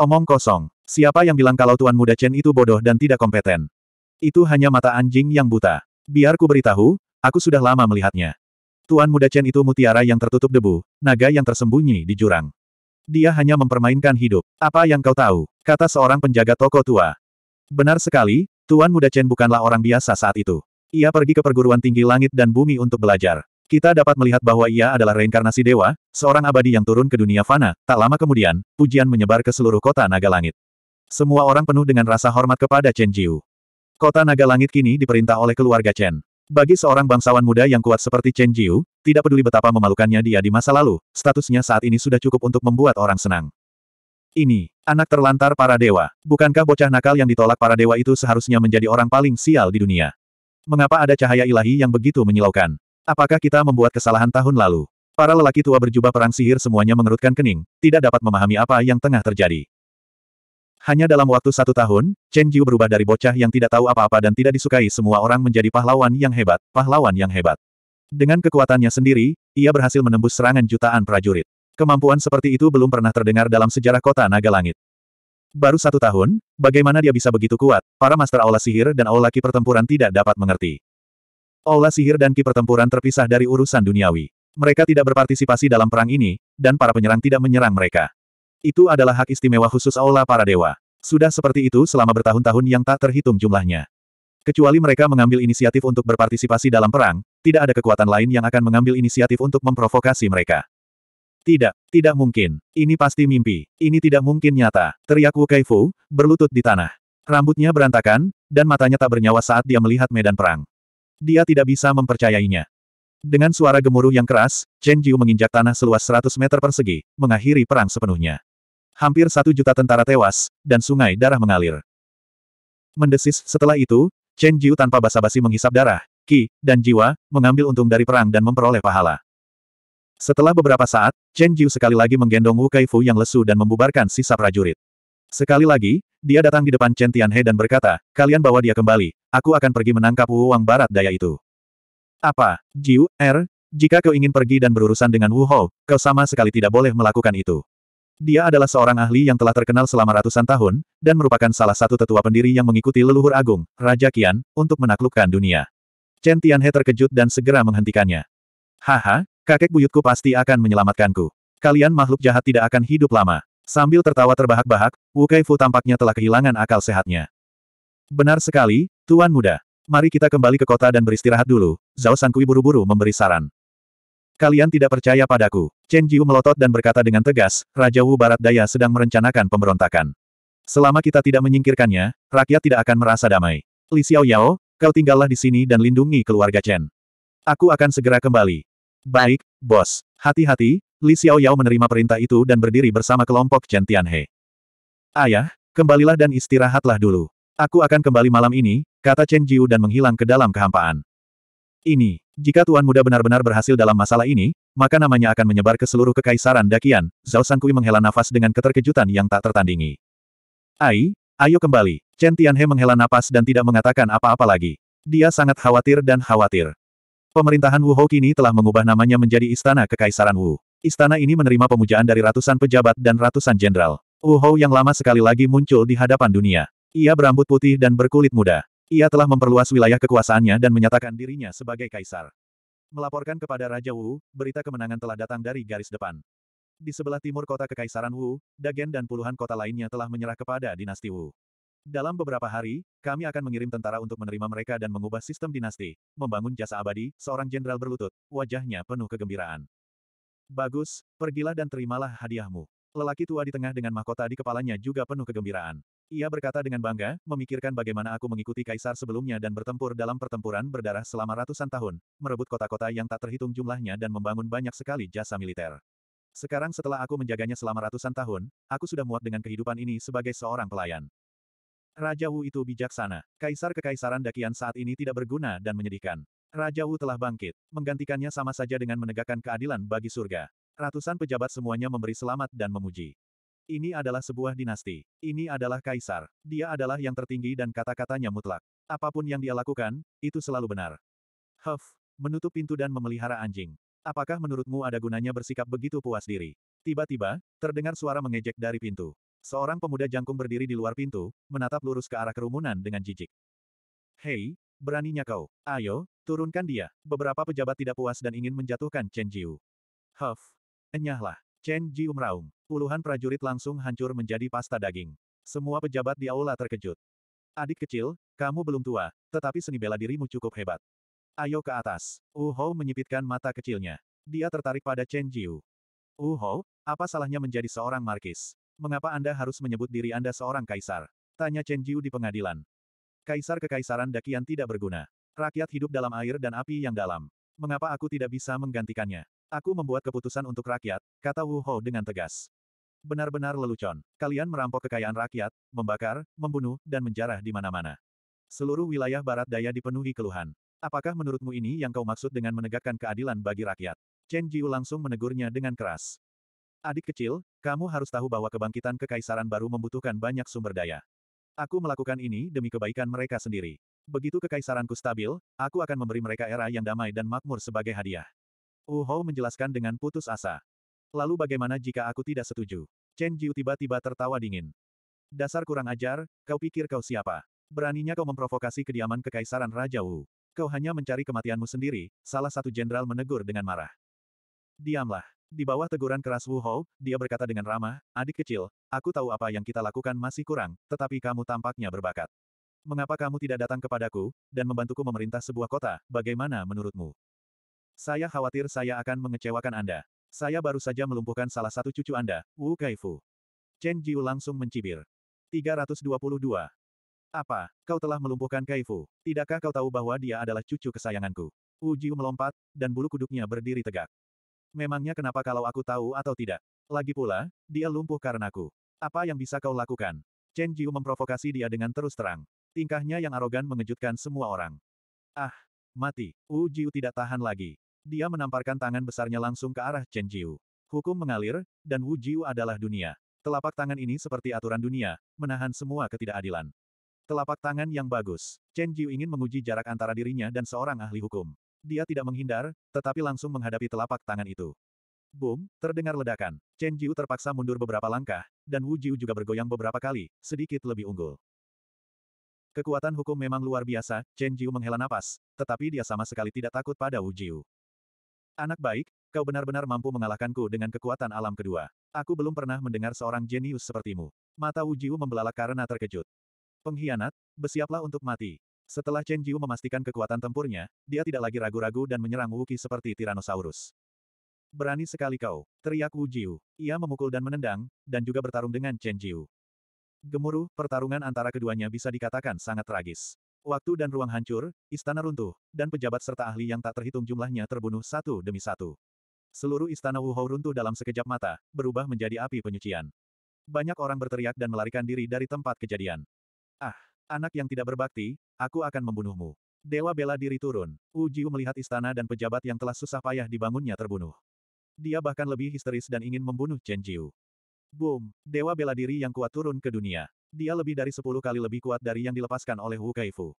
Omong kosong. Siapa yang bilang kalau Tuan Muda Chen itu bodoh dan tidak kompeten? Itu hanya mata anjing yang buta. Biar ku beritahu, aku sudah lama melihatnya. Tuan Muda Chen itu mutiara yang tertutup debu, naga yang tersembunyi di jurang. Dia hanya mempermainkan hidup. Apa yang kau tahu? Kata seorang penjaga toko tua. Benar sekali, Tuan Muda Chen bukanlah orang biasa saat itu. Ia pergi ke perguruan tinggi langit dan bumi untuk belajar. Kita dapat melihat bahwa ia adalah reinkarnasi dewa, seorang abadi yang turun ke dunia fana, tak lama kemudian, pujian menyebar ke seluruh kota naga langit. Semua orang penuh dengan rasa hormat kepada Chen Jiu. Kota naga langit kini diperintah oleh keluarga Chen. Bagi seorang bangsawan muda yang kuat seperti Chen Jiu, tidak peduli betapa memalukannya dia di masa lalu, statusnya saat ini sudah cukup untuk membuat orang senang. Ini, anak terlantar para dewa. Bukankah bocah nakal yang ditolak para dewa itu seharusnya menjadi orang paling sial di dunia? Mengapa ada cahaya ilahi yang begitu menyilaukan? Apakah kita membuat kesalahan tahun lalu? Para lelaki tua berjubah perang sihir semuanya mengerutkan kening, tidak dapat memahami apa yang tengah terjadi. Hanya dalam waktu satu tahun, Chen Jiu berubah dari bocah yang tidak tahu apa-apa dan tidak disukai semua orang menjadi pahlawan yang hebat, pahlawan yang hebat. Dengan kekuatannya sendiri, ia berhasil menembus serangan jutaan prajurit. Kemampuan seperti itu belum pernah terdengar dalam sejarah kota Naga Langit. Baru satu tahun, bagaimana dia bisa begitu kuat, para master aula sihir dan aula ki pertempuran tidak dapat mengerti. Aula sihir dan ki pertempuran terpisah dari urusan duniawi. Mereka tidak berpartisipasi dalam perang ini, dan para penyerang tidak menyerang mereka. Itu adalah hak istimewa khusus Aula para dewa. Sudah seperti itu selama bertahun-tahun yang tak terhitung jumlahnya. Kecuali mereka mengambil inisiatif untuk berpartisipasi dalam perang, tidak ada kekuatan lain yang akan mengambil inisiatif untuk memprovokasi mereka. Tidak, tidak mungkin. Ini pasti mimpi. Ini tidak mungkin nyata. Teriak Wu Kaifu, berlutut di tanah. Rambutnya berantakan, dan matanya tak bernyawa saat dia melihat medan perang. Dia tidak bisa mempercayainya. Dengan suara gemuruh yang keras, Chen Jiu menginjak tanah seluas 100 meter persegi, mengakhiri perang sepenuhnya. Hampir satu juta tentara tewas, dan sungai darah mengalir. Mendesis setelah itu, Chen Jiu tanpa basa-basi menghisap darah, ki, dan jiwa, mengambil untung dari perang dan memperoleh pahala. Setelah beberapa saat, Chen Jiu sekali lagi menggendong Wu Kaifu yang lesu dan membubarkan sisa prajurit. Sekali lagi, dia datang di depan Chen Tianhe dan berkata, kalian bawa dia kembali, aku akan pergi menangkap Wu Wang Barat Daya itu. Apa, Jiu, Er, jika kau ingin pergi dan berurusan dengan Wu Hou, kau sama sekali tidak boleh melakukan itu. Dia adalah seorang ahli yang telah terkenal selama ratusan tahun, dan merupakan salah satu tetua pendiri yang mengikuti leluhur agung, Raja Qian, untuk menaklukkan dunia. Chen Tianhe terkejut dan segera menghentikannya. Haha, kakek buyutku pasti akan menyelamatkanku. Kalian makhluk jahat tidak akan hidup lama. Sambil tertawa terbahak-bahak, Wu Kaifu tampaknya telah kehilangan akal sehatnya. Benar sekali, Tuan Muda. Mari kita kembali ke kota dan beristirahat dulu, Zhao Sankui buru-buru memberi saran. Kalian tidak percaya padaku. Chen Jiu melotot dan berkata dengan tegas, Raja Wu Barat Daya sedang merencanakan pemberontakan. Selama kita tidak menyingkirkannya, rakyat tidak akan merasa damai. Li Xiao Yao, kau tinggallah di sini dan lindungi keluarga Chen. Aku akan segera kembali. Baik, bos. Hati-hati, Li Xiaoyao menerima perintah itu dan berdiri bersama kelompok Chen Tianhe. Ayah, kembalilah dan istirahatlah dulu. Aku akan kembali malam ini, kata Chen Jiu dan menghilang ke dalam kehampaan. Ini, jika Tuan Muda benar-benar berhasil dalam masalah ini, maka namanya akan menyebar ke seluruh kekaisaran Dakian, Zhao Sangkui menghela nafas dengan keterkejutan yang tak tertandingi. Ai, ayo kembali. Chen Tianhe menghela nafas dan tidak mengatakan apa-apa lagi. Dia sangat khawatir dan khawatir. Pemerintahan Wu Hou kini telah mengubah namanya menjadi Istana Kekaisaran Wu. Istana ini menerima pemujaan dari ratusan pejabat dan ratusan jenderal. Wu Hou yang lama sekali lagi muncul di hadapan dunia. Ia berambut putih dan berkulit muda. Ia telah memperluas wilayah kekuasaannya dan menyatakan dirinya sebagai kaisar. Melaporkan kepada Raja Wu, berita kemenangan telah datang dari garis depan. Di sebelah timur kota Kekaisaran Wu, Dagen dan puluhan kota lainnya telah menyerah kepada dinasti Wu. Dalam beberapa hari, kami akan mengirim tentara untuk menerima mereka dan mengubah sistem dinasti, membangun jasa abadi, seorang jenderal berlutut, wajahnya penuh kegembiraan. Bagus, pergilah dan terimalah hadiahmu. Lelaki tua di tengah dengan mahkota di kepalanya juga penuh kegembiraan. Ia berkata dengan bangga, memikirkan bagaimana aku mengikuti kaisar sebelumnya dan bertempur dalam pertempuran berdarah selama ratusan tahun, merebut kota-kota yang tak terhitung jumlahnya dan membangun banyak sekali jasa militer. Sekarang setelah aku menjaganya selama ratusan tahun, aku sudah muak dengan kehidupan ini sebagai seorang pelayan. Raja Wu itu bijaksana. Kaisar kekaisaran Dakian saat ini tidak berguna dan menyedihkan. Raja Wu telah bangkit, menggantikannya sama saja dengan menegakkan keadilan bagi surga. Ratusan pejabat semuanya memberi selamat dan memuji. Ini adalah sebuah dinasti. Ini adalah kaisar. Dia adalah yang tertinggi dan kata-katanya mutlak. Apapun yang dia lakukan, itu selalu benar. Huff, menutup pintu dan memelihara anjing. Apakah menurutmu ada gunanya bersikap begitu puas diri? Tiba-tiba, terdengar suara mengejek dari pintu. Seorang pemuda jangkung berdiri di luar pintu, menatap lurus ke arah kerumunan dengan jijik. Hei, Beraninya kau. Ayo, turunkan dia. Beberapa pejabat tidak puas dan ingin menjatuhkan Chen Jiu. Huff. Enyahlah. Chen Jiu meraung. Puluhan prajurit langsung hancur menjadi pasta daging. Semua pejabat di aula terkejut. Adik kecil, kamu belum tua, tetapi seni bela dirimu cukup hebat. Ayo ke atas. Wu Hou menyipitkan mata kecilnya. Dia tertarik pada Chen Jiu. Wu Hou, apa salahnya menjadi seorang markis? Mengapa Anda harus menyebut diri Anda seorang kaisar? Tanya Chen Jiu di pengadilan. Kaisar kekaisaran Dakian tidak berguna. Rakyat hidup dalam air dan api yang dalam. Mengapa aku tidak bisa menggantikannya? Aku membuat keputusan untuk rakyat, kata Wu Ho dengan tegas. Benar-benar lelucon. Kalian merampok kekayaan rakyat, membakar, membunuh, dan menjarah di mana-mana. Seluruh wilayah barat daya dipenuhi keluhan. Apakah menurutmu ini yang kau maksud dengan menegakkan keadilan bagi rakyat? Chen Jiu langsung menegurnya dengan keras. Adik kecil, kamu harus tahu bahwa kebangkitan kekaisaran baru membutuhkan banyak sumber daya. Aku melakukan ini demi kebaikan mereka sendiri. Begitu kekaisaranku stabil, aku akan memberi mereka era yang damai dan makmur sebagai hadiah. Wu Hou menjelaskan dengan putus asa. Lalu bagaimana jika aku tidak setuju? Chen Jiu tiba-tiba tertawa dingin. Dasar kurang ajar, kau pikir kau siapa? Beraninya kau memprovokasi kediaman kekaisaran Raja Wu. Kau hanya mencari kematianmu sendiri, salah satu jenderal menegur dengan marah. Diamlah. Di bawah teguran keras Wu Hou, dia berkata dengan ramah, adik kecil, aku tahu apa yang kita lakukan masih kurang, tetapi kamu tampaknya berbakat. Mengapa kamu tidak datang kepadaku, dan membantuku memerintah sebuah kota, bagaimana menurutmu? Saya khawatir saya akan mengecewakan Anda. Saya baru saja melumpuhkan salah satu cucu Anda, Wu Kaifu. Chen Jiu langsung mencibir. 322. Apa, kau telah melumpuhkan Kaifu? Tidakkah kau tahu bahwa dia adalah cucu kesayanganku? Wu Jiu melompat, dan bulu kuduknya berdiri tegak. Memangnya kenapa kalau aku tahu atau tidak? Lagi pula, dia lumpuh karena aku. Apa yang bisa kau lakukan? Chen Jiu memprovokasi dia dengan terus terang. Tingkahnya yang arogan mengejutkan semua orang. Ah, mati. Wu Jiu tidak tahan lagi. Dia menamparkan tangan besarnya langsung ke arah Chen Jiu. Hukum mengalir, dan Wu Jiu adalah dunia. Telapak tangan ini seperti aturan dunia, menahan semua ketidakadilan. Telapak tangan yang bagus. Chen Jiu ingin menguji jarak antara dirinya dan seorang ahli hukum. Dia tidak menghindar, tetapi langsung menghadapi telapak tangan itu. Boom, terdengar ledakan. Chen Jiu terpaksa mundur beberapa langkah, dan Wu Jiu juga bergoyang beberapa kali, sedikit lebih unggul. Kekuatan hukum memang luar biasa, Chen Jiu menghela napas, tetapi dia sama sekali tidak takut pada Wu Jiu. Anak baik, kau benar-benar mampu mengalahkanku dengan kekuatan alam kedua. Aku belum pernah mendengar seorang jenius sepertimu. Mata Wu Jiu membelalak karena terkejut. Pengkhianat, bersiaplah untuk mati. Setelah Chen Jiu memastikan kekuatan tempurnya, dia tidak lagi ragu-ragu dan menyerang Wu Qi seperti Tyrannosaurus. Berani sekali kau, teriak Wu Jiu. Ia memukul dan menendang, dan juga bertarung dengan Chen Jiu. Gemuruh, pertarungan antara keduanya bisa dikatakan sangat tragis. Waktu dan ruang hancur, istana runtuh, dan pejabat serta ahli yang tak terhitung jumlahnya terbunuh satu demi satu. Seluruh istana Wu Wuhou runtuh dalam sekejap mata, berubah menjadi api penyucian. Banyak orang berteriak dan melarikan diri dari tempat kejadian. Ah, anak yang tidak berbakti, Aku akan membunuhmu. Dewa bela diri turun. Wu Jiu melihat istana dan pejabat yang telah susah payah dibangunnya terbunuh. Dia bahkan lebih histeris dan ingin membunuh Chen Jiu. Boom! Dewa bela diri yang kuat turun ke dunia. Dia lebih dari sepuluh kali lebih kuat dari yang dilepaskan oleh Wu Kaifu.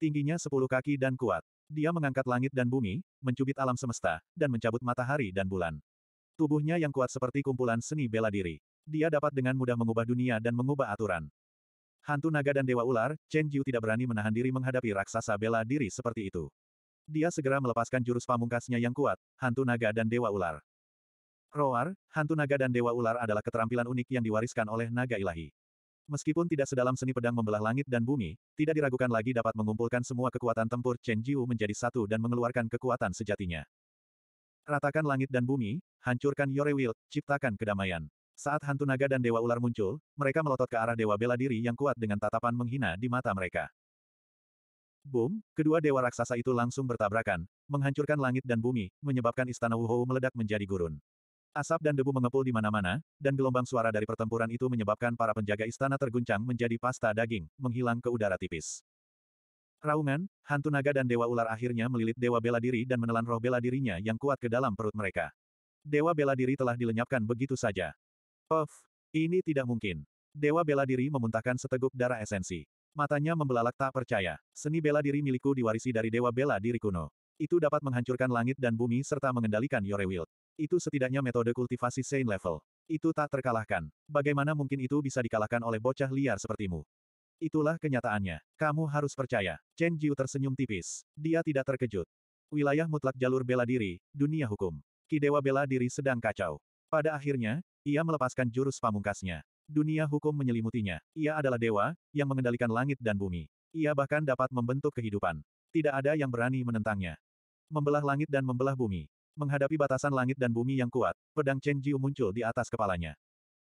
Tingginya sepuluh kaki dan kuat. Dia mengangkat langit dan bumi, mencubit alam semesta, dan mencabut matahari dan bulan. Tubuhnya yang kuat seperti kumpulan seni bela diri. Dia dapat dengan mudah mengubah dunia dan mengubah aturan. Hantu naga dan dewa ular, Chen Jiu tidak berani menahan diri menghadapi raksasa bela diri seperti itu. Dia segera melepaskan jurus pamungkasnya yang kuat, hantu naga dan dewa ular. Roar, hantu naga dan dewa ular adalah keterampilan unik yang diwariskan oleh naga ilahi. Meskipun tidak sedalam seni pedang membelah langit dan bumi, tidak diragukan lagi dapat mengumpulkan semua kekuatan tempur Chen Jiu menjadi satu dan mengeluarkan kekuatan sejatinya. Ratakan langit dan bumi, hancurkan Yore Wild, ciptakan kedamaian. Saat hantu naga dan dewa ular muncul, mereka melotot ke arah dewa bela diri yang kuat dengan tatapan menghina di mata mereka. Boom, kedua dewa raksasa itu langsung bertabrakan, menghancurkan langit dan bumi, menyebabkan istana Wuhou meledak menjadi gurun. Asap dan debu mengepul di mana-mana, dan gelombang suara dari pertempuran itu menyebabkan para penjaga istana terguncang menjadi pasta daging, menghilang ke udara tipis. Raungan, hantu naga dan dewa ular akhirnya melilit dewa bela diri dan menelan roh bela dirinya yang kuat ke dalam perut mereka. Dewa bela diri telah dilenyapkan begitu saja. Of, ini tidak mungkin. Dewa bela diri memuntahkan seteguk darah esensi. Matanya membelalak tak percaya. Seni bela diri milikku diwarisi dari dewa bela diri kuno. Itu dapat menghancurkan langit dan bumi serta mengendalikan Yore Wild. Itu setidaknya metode kultivasi Saint level. Itu tak terkalahkan. Bagaimana mungkin itu bisa dikalahkan oleh bocah liar sepertimu? Itulah kenyataannya. Kamu harus percaya. Chen Jiu tersenyum tipis. Dia tidak terkejut. Wilayah mutlak jalur bela diri, dunia hukum. Ki Dewa bela diri sedang kacau. Pada akhirnya, ia melepaskan jurus pamungkasnya. Dunia hukum menyelimutinya. Ia adalah dewa, yang mengendalikan langit dan bumi. Ia bahkan dapat membentuk kehidupan. Tidak ada yang berani menentangnya. Membelah langit dan membelah bumi. Menghadapi batasan langit dan bumi yang kuat, pedang Chen Jiu muncul di atas kepalanya.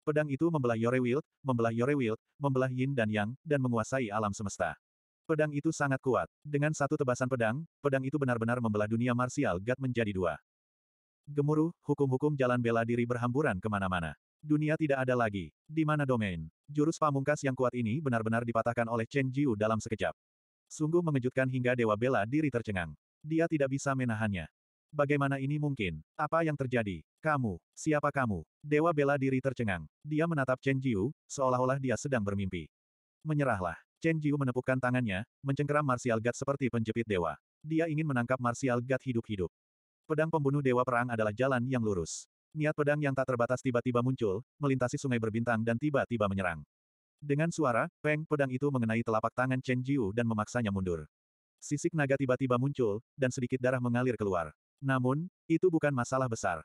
Pedang itu membelah Yore Wild, membelah Yore Wild, membelah Yin dan Yang, dan menguasai alam semesta. Pedang itu sangat kuat. Dengan satu tebasan pedang, pedang itu benar-benar membelah dunia martial God menjadi dua. Gemuruh, hukum-hukum jalan bela diri berhamburan kemana-mana. Dunia tidak ada lagi. Di mana domain? Jurus pamungkas yang kuat ini benar-benar dipatahkan oleh Chen Jiu dalam sekejap. Sungguh mengejutkan hingga Dewa Bela diri tercengang. Dia tidak bisa menahannya. Bagaimana ini mungkin? Apa yang terjadi? Kamu, siapa kamu? Dewa Bela diri tercengang. Dia menatap Chen Jiu, seolah-olah dia sedang bermimpi. Menyerahlah. Chen Jiu menepukkan tangannya, mencengkeram Martial God seperti penjepit dewa. Dia ingin menangkap Martial God hidup-hidup. Pedang pembunuh Dewa Perang adalah jalan yang lurus. Niat pedang yang tak terbatas tiba-tiba muncul, melintasi sungai berbintang dan tiba-tiba menyerang. Dengan suara, peng, pedang itu mengenai telapak tangan Chen Jiu dan memaksanya mundur. Sisik naga tiba-tiba muncul, dan sedikit darah mengalir keluar. Namun, itu bukan masalah besar.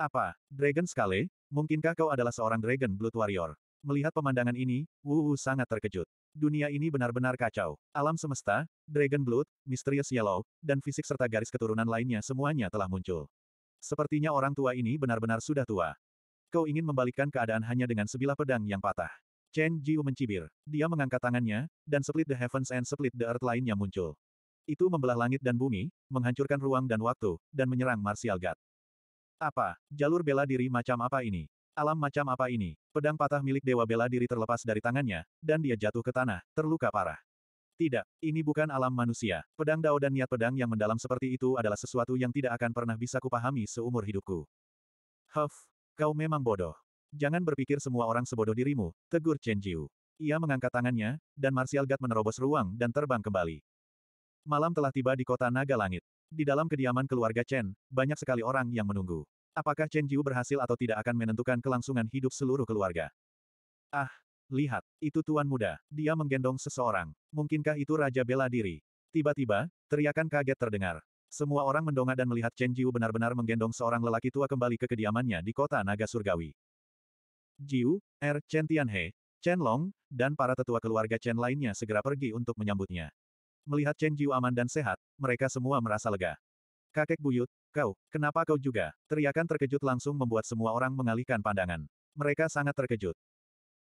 Apa, Dragon Scale? Mungkinkah kau adalah seorang Dragon Blood Warrior? Melihat pemandangan ini, Wu Wu sangat terkejut. Dunia ini benar-benar kacau. Alam semesta, Dragon Blood, Mysterious Yellow, dan fisik serta garis keturunan lainnya semuanya telah muncul. Sepertinya orang tua ini benar-benar sudah tua. Kau ingin membalikkan keadaan hanya dengan sebilah pedang yang patah. Chen Jiu mencibir. Dia mengangkat tangannya, dan Split the Heavens and Split the Earth lainnya muncul. Itu membelah langit dan bumi, menghancurkan ruang dan waktu, dan menyerang Martial God. Apa? Jalur bela diri macam apa ini? Alam macam apa ini? Pedang patah milik Dewa Bela Diri terlepas dari tangannya, dan dia jatuh ke tanah, terluka parah. Tidak, ini bukan alam manusia. Pedang Dao dan niat pedang yang mendalam seperti itu adalah sesuatu yang tidak akan pernah bisa kupahami seumur hidupku. Huff, kau memang bodoh. Jangan berpikir semua orang sebodoh dirimu, tegur Chen Jiu. Ia mengangkat tangannya, dan Martial God menerobos ruang dan terbang kembali. Malam telah tiba di kota Naga Langit. Di dalam kediaman keluarga Chen, banyak sekali orang yang menunggu. Apakah Chen Jiu berhasil atau tidak akan menentukan kelangsungan hidup seluruh keluarga. Ah, lihat, itu tuan muda, dia menggendong seseorang. Mungkinkah itu Raja Bela Diri? Tiba-tiba, teriakan kaget terdengar. Semua orang mendongak dan melihat Chen Jiu benar-benar menggendong seorang lelaki tua kembali ke kediamannya di kota naga surgawi. Jiu, Er, Chen Tianhe, Chen Long, dan para tetua keluarga Chen lainnya segera pergi untuk menyambutnya. Melihat Chen Jiu aman dan sehat, mereka semua merasa lega. Kakek buyut, kau, kenapa kau juga? Teriakan terkejut langsung membuat semua orang mengalihkan pandangan. Mereka sangat terkejut.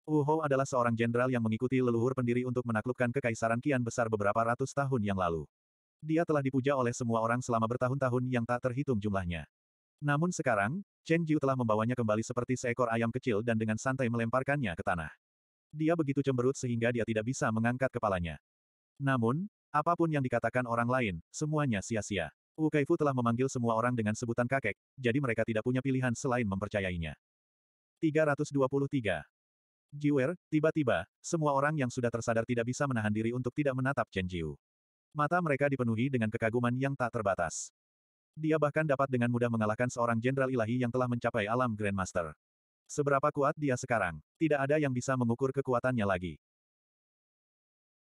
Wu Hou adalah seorang jenderal yang mengikuti leluhur pendiri untuk menaklukkan kekaisaran Kian besar beberapa ratus tahun yang lalu. Dia telah dipuja oleh semua orang selama bertahun-tahun yang tak terhitung jumlahnya. Namun sekarang, Chen Jiu telah membawanya kembali seperti seekor ayam kecil dan dengan santai melemparkannya ke tanah. Dia begitu cemberut sehingga dia tidak bisa mengangkat kepalanya. Namun, apapun yang dikatakan orang lain, semuanya sia-sia. Wu Kaifu telah memanggil semua orang dengan sebutan kakek, jadi mereka tidak punya pilihan selain mempercayainya. 323. Jiwer, tiba-tiba, semua orang yang sudah tersadar tidak bisa menahan diri untuk tidak menatap Chen Jiu. Mata mereka dipenuhi dengan kekaguman yang tak terbatas. Dia bahkan dapat dengan mudah mengalahkan seorang jenderal ilahi yang telah mencapai alam Grandmaster. Seberapa kuat dia sekarang, tidak ada yang bisa mengukur kekuatannya lagi.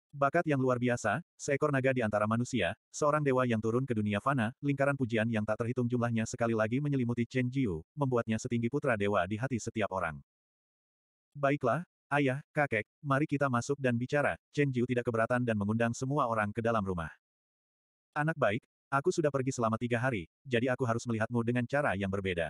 Bakat yang luar biasa, seekor naga di antara manusia, seorang dewa yang turun ke dunia fana, lingkaran pujian yang tak terhitung jumlahnya sekali lagi menyelimuti Chen Jiu, membuatnya setinggi putra dewa di hati setiap orang. Baiklah, ayah, kakek, mari kita masuk dan bicara, Chen Jiu tidak keberatan dan mengundang semua orang ke dalam rumah. Anak baik, aku sudah pergi selama tiga hari, jadi aku harus melihatmu dengan cara yang berbeda.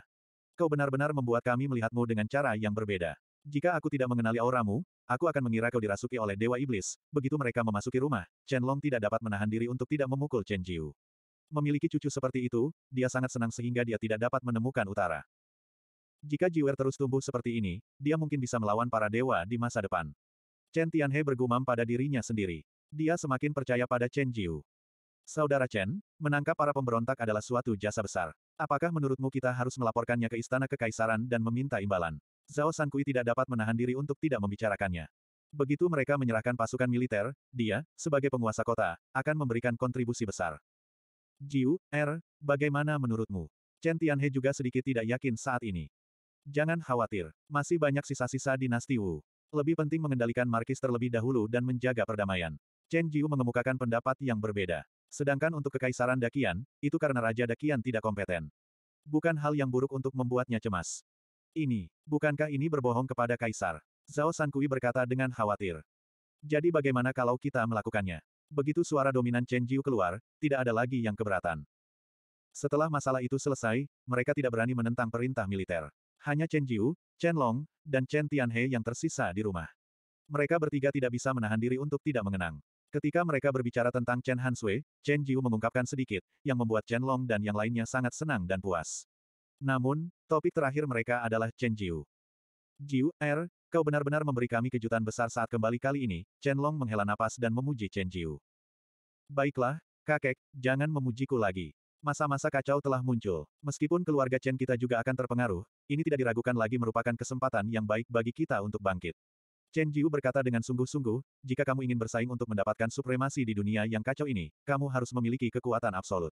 Kau benar-benar membuat kami melihatmu dengan cara yang berbeda. Jika aku tidak mengenali auramu, aku akan mengira kau dirasuki oleh Dewa Iblis. Begitu mereka memasuki rumah, Chen Long tidak dapat menahan diri untuk tidak memukul Chen Jiu. Memiliki cucu seperti itu, dia sangat senang sehingga dia tidak dapat menemukan utara. Jika Jiwer terus tumbuh seperti ini, dia mungkin bisa melawan para dewa di masa depan. Chen Tianhe bergumam pada dirinya sendiri. Dia semakin percaya pada Chen Jiu. Saudara Chen, menangkap para pemberontak adalah suatu jasa besar. Apakah menurutmu kita harus melaporkannya ke istana kekaisaran dan meminta imbalan? Zhao Sankui tidak dapat menahan diri untuk tidak membicarakannya. Begitu mereka menyerahkan pasukan militer, dia, sebagai penguasa kota, akan memberikan kontribusi besar. Jiu, Er, bagaimana menurutmu? Chen Tianhe juga sedikit tidak yakin saat ini. Jangan khawatir, masih banyak sisa-sisa dinasti Wu. Lebih penting mengendalikan markis terlebih dahulu dan menjaga perdamaian. Chen Jiu mengemukakan pendapat yang berbeda. Sedangkan untuk Kekaisaran Dakian, itu karena Raja Dakian tidak kompeten. Bukan hal yang buruk untuk membuatnya cemas. Ini, bukankah ini berbohong kepada Kaisar? Zhao Sankui berkata dengan khawatir. Jadi bagaimana kalau kita melakukannya? Begitu suara dominan Chen Jiu keluar, tidak ada lagi yang keberatan. Setelah masalah itu selesai, mereka tidak berani menentang perintah militer. Hanya Chen Jiu, Chen Long, dan Chen Tianhe yang tersisa di rumah. Mereka bertiga tidak bisa menahan diri untuk tidak mengenang. Ketika mereka berbicara tentang Chen Hansui, Chen Jiu mengungkapkan sedikit, yang membuat Chen Long dan yang lainnya sangat senang dan puas. Namun, topik terakhir mereka adalah Chen Jiu. Jiu, Er, kau benar-benar memberi kami kejutan besar saat kembali kali ini, Chen Long menghela napas dan memuji Chen Jiu. Baiklah, kakek, jangan memujiku lagi. Masa-masa kacau telah muncul. Meskipun keluarga Chen kita juga akan terpengaruh, ini tidak diragukan lagi merupakan kesempatan yang baik bagi kita untuk bangkit. Chen Jiu berkata dengan sungguh-sungguh, jika kamu ingin bersaing untuk mendapatkan supremasi di dunia yang kacau ini, kamu harus memiliki kekuatan absolut.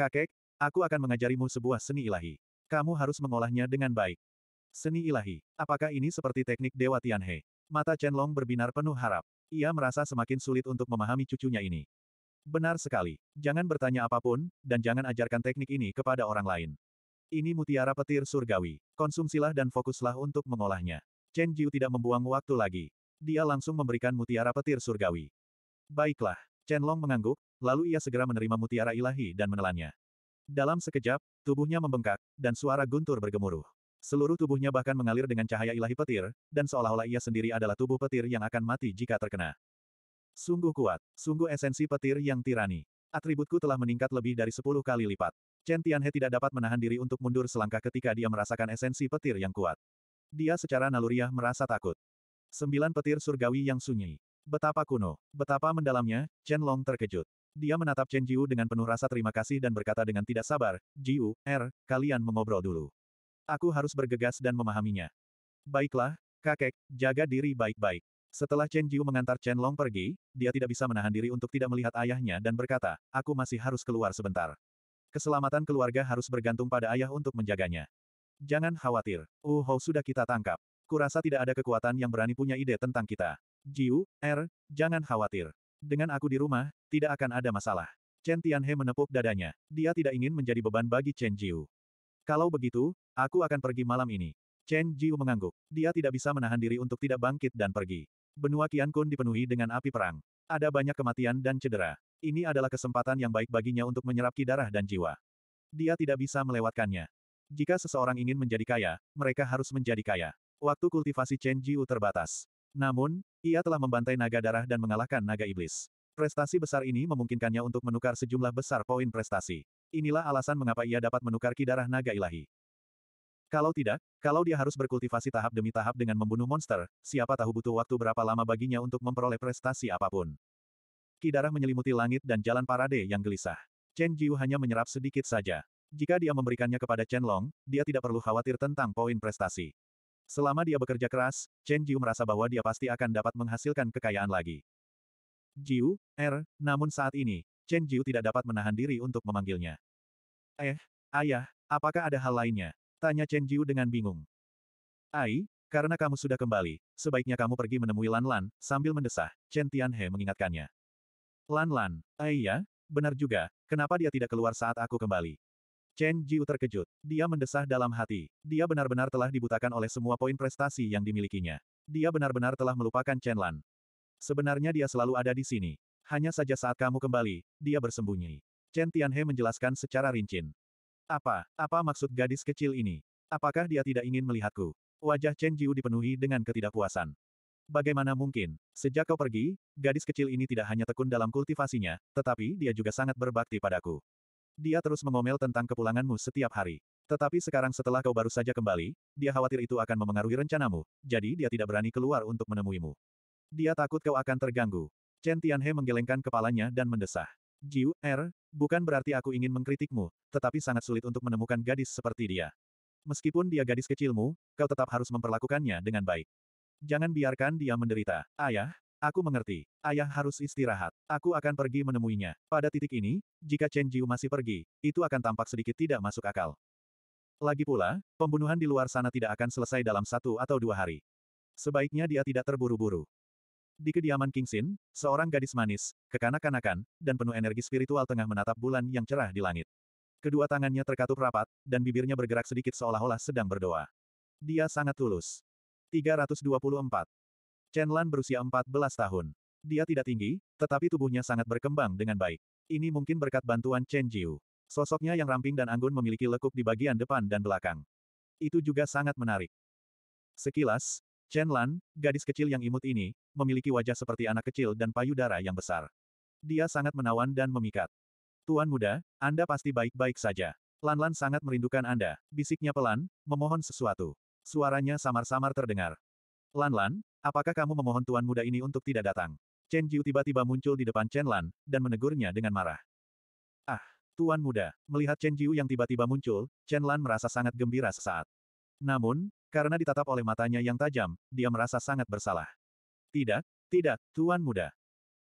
Kakek, aku akan mengajarimu sebuah seni ilahi. Kamu harus mengolahnya dengan baik. Seni ilahi. Apakah ini seperti teknik Dewa Tianhe? Mata Chen Long berbinar penuh harap. Ia merasa semakin sulit untuk memahami cucunya ini. Benar sekali. Jangan bertanya apapun, dan jangan ajarkan teknik ini kepada orang lain. Ini mutiara petir surgawi. Konsumsilah dan fokuslah untuk mengolahnya. Chen Jiu tidak membuang waktu lagi. Dia langsung memberikan mutiara petir surgawi. Baiklah. Chen Long mengangguk, lalu ia segera menerima mutiara ilahi dan menelannya. Dalam sekejap, tubuhnya membengkak, dan suara guntur bergemuruh. Seluruh tubuhnya bahkan mengalir dengan cahaya ilahi petir, dan seolah-olah ia sendiri adalah tubuh petir yang akan mati jika terkena. Sungguh kuat, sungguh esensi petir yang tirani. Atributku telah meningkat lebih dari sepuluh kali lipat. Chen Tianhe tidak dapat menahan diri untuk mundur selangkah ketika dia merasakan esensi petir yang kuat. Dia secara naluriah merasa takut. Sembilan petir surgawi yang sunyi. Betapa kuno, betapa mendalamnya, Chen Long terkejut. Dia menatap Chen Jiu dengan penuh rasa terima kasih dan berkata dengan tidak sabar, Jiu, Er, kalian mengobrol dulu. Aku harus bergegas dan memahaminya. Baiklah, kakek, jaga diri baik-baik. Setelah Chen Jiu mengantar Chen Long pergi, dia tidak bisa menahan diri untuk tidak melihat ayahnya dan berkata, aku masih harus keluar sebentar. Keselamatan keluarga harus bergantung pada ayah untuk menjaganya. Jangan khawatir, Wu oh, Hou sudah kita tangkap. Kurasa tidak ada kekuatan yang berani punya ide tentang kita. Jiu, Er, jangan khawatir. Dengan aku di rumah, tidak akan ada masalah. Chen Tianhe menepuk dadanya. Dia tidak ingin menjadi beban bagi Chen Jiu. Kalau begitu, aku akan pergi malam ini. Chen Jiu mengangguk. Dia tidak bisa menahan diri untuk tidak bangkit dan pergi. Benua Kun dipenuhi dengan api perang. Ada banyak kematian dan cedera. Ini adalah kesempatan yang baik baginya untuk menyerap ki darah dan jiwa. Dia tidak bisa melewatkannya. Jika seseorang ingin menjadi kaya, mereka harus menjadi kaya. Waktu kultivasi Chen Jiu terbatas. Namun, ia telah membantai naga darah dan mengalahkan naga iblis. Prestasi besar ini memungkinkannya untuk menukar sejumlah besar poin prestasi. Inilah alasan mengapa ia dapat menukar ki darah naga ilahi. Kalau tidak, kalau dia harus berkultivasi tahap demi tahap dengan membunuh monster, siapa tahu butuh waktu berapa lama baginya untuk memperoleh prestasi apapun. Ki darah menyelimuti langit dan jalan parade yang gelisah. Chen Jiu hanya menyerap sedikit saja. Jika dia memberikannya kepada Chen Long, dia tidak perlu khawatir tentang poin prestasi. Selama dia bekerja keras, Chen Jiu merasa bahwa dia pasti akan dapat menghasilkan kekayaan lagi. Jiu, Er, namun saat ini, Chen Jiu tidak dapat menahan diri untuk memanggilnya. Eh, ayah, apakah ada hal lainnya? Tanya Chen Jiu dengan bingung. Ai, karena kamu sudah kembali, sebaiknya kamu pergi menemui Lan Lan, sambil mendesah, Chen Tianhe mengingatkannya. Lan Lan, ayah, eh benar juga, kenapa dia tidak keluar saat aku kembali? Chen Jiu terkejut. Dia mendesah dalam hati. Dia benar-benar telah dibutakan oleh semua poin prestasi yang dimilikinya. Dia benar-benar telah melupakan Chen Lan. Sebenarnya dia selalu ada di sini. Hanya saja saat kamu kembali, dia bersembunyi. Chen Tianhe menjelaskan secara rinci. Apa, apa maksud gadis kecil ini? Apakah dia tidak ingin melihatku? Wajah Chen Jiu dipenuhi dengan ketidakpuasan. Bagaimana mungkin? Sejak kau pergi, gadis kecil ini tidak hanya tekun dalam kultivasinya, tetapi dia juga sangat berbakti padaku. Dia terus mengomel tentang kepulanganmu setiap hari. Tetapi sekarang setelah kau baru saja kembali, dia khawatir itu akan memengaruhi rencanamu, jadi dia tidak berani keluar untuk menemuimu. Dia takut kau akan terganggu. Chen Tianhe menggelengkan kepalanya dan mendesah. Jiu, Er, bukan berarti aku ingin mengkritikmu, tetapi sangat sulit untuk menemukan gadis seperti dia. Meskipun dia gadis kecilmu, kau tetap harus memperlakukannya dengan baik. Jangan biarkan dia menderita. Ayah, Aku mengerti. Ayah harus istirahat. Aku akan pergi menemuinya. Pada titik ini, jika Chen Jiu masih pergi, itu akan tampak sedikit tidak masuk akal. Lagi pula, pembunuhan di luar sana tidak akan selesai dalam satu atau dua hari. Sebaiknya dia tidak terburu-buru. Di kediaman King Kingsin, seorang gadis manis, kekanak-kanakan, dan penuh energi spiritual tengah menatap bulan yang cerah di langit. Kedua tangannya terkatup rapat, dan bibirnya bergerak sedikit seolah-olah sedang berdoa. Dia sangat tulus. 324. Chen Lan berusia 14 tahun. Dia tidak tinggi, tetapi tubuhnya sangat berkembang dengan baik. Ini mungkin berkat bantuan Chen Jiu. Sosoknya yang ramping dan anggun memiliki lekuk di bagian depan dan belakang. Itu juga sangat menarik. Sekilas, Chen Lan, gadis kecil yang imut ini, memiliki wajah seperti anak kecil dan payudara yang besar. Dia sangat menawan dan memikat. Tuan muda, Anda pasti baik-baik saja. Lan-Lan sangat merindukan Anda, bisiknya pelan, memohon sesuatu. Suaranya samar-samar terdengar. Lan-Lan, apakah kamu memohon tuan muda ini untuk tidak datang? Chen Jiu tiba-tiba muncul di depan Chen Lan, dan menegurnya dengan marah. Ah, tuan muda, melihat Chen Jiu yang tiba-tiba muncul, Chen Lan merasa sangat gembira sesaat. Namun, karena ditatap oleh matanya yang tajam, dia merasa sangat bersalah. Tidak, tidak, tuan muda.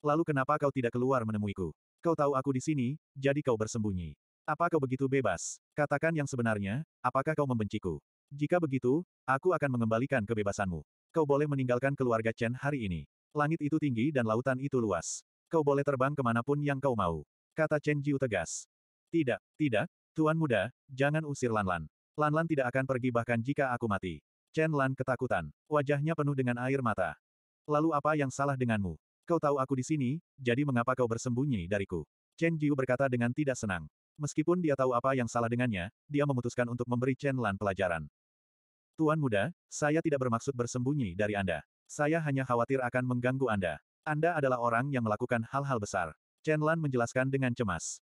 Lalu kenapa kau tidak keluar menemuiku? Kau tahu aku di sini, jadi kau bersembunyi. Apa kau begitu bebas? Katakan yang sebenarnya, apakah kau membenciku? Jika begitu, aku akan mengembalikan kebebasanmu. Kau boleh meninggalkan keluarga Chen hari ini. Langit itu tinggi dan lautan itu luas. Kau boleh terbang kemanapun yang kau mau. Kata Chen Jiu tegas. Tidak, tidak, Tuan muda, jangan usir Lanlan. Lanlan tidak akan pergi bahkan jika aku mati. Chen Lan ketakutan. Wajahnya penuh dengan air mata. Lalu apa yang salah denganmu? Kau tahu aku di sini, jadi mengapa kau bersembunyi dariku? Chen Jiu berkata dengan tidak senang. Meskipun dia tahu apa yang salah dengannya, dia memutuskan untuk memberi Chen Lan pelajaran. Tuan muda, saya tidak bermaksud bersembunyi dari Anda. Saya hanya khawatir akan mengganggu Anda. Anda adalah orang yang melakukan hal-hal besar. Chen Lan menjelaskan dengan cemas.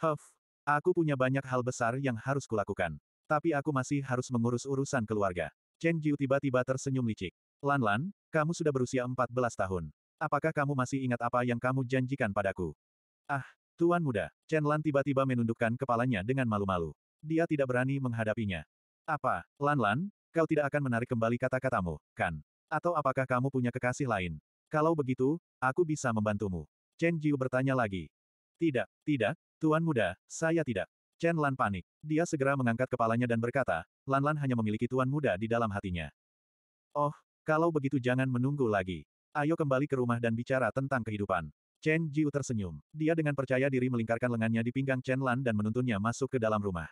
Huff, aku punya banyak hal besar yang harus kulakukan. Tapi aku masih harus mengurus urusan keluarga. Chen Jiu tiba-tiba tersenyum licik. Lan Lan, kamu sudah berusia 14 tahun. Apakah kamu masih ingat apa yang kamu janjikan padaku? Ah, Tuan muda, Chen Lan tiba-tiba menundukkan kepalanya dengan malu-malu. Dia tidak berani menghadapinya. Apa, Lanlan, lan kau tidak akan menarik kembali kata-katamu, kan? Atau apakah kamu punya kekasih lain? Kalau begitu, aku bisa membantumu. Chen Jiu bertanya lagi. Tidak, tidak, Tuan Muda, saya tidak. Chen Lan panik. Dia segera mengangkat kepalanya dan berkata, Lan Lan hanya memiliki Tuan Muda di dalam hatinya. Oh, kalau begitu jangan menunggu lagi. Ayo kembali ke rumah dan bicara tentang kehidupan. Chen Jiu tersenyum. Dia dengan percaya diri melingkarkan lengannya di pinggang Chen Lan dan menuntunnya masuk ke dalam rumah.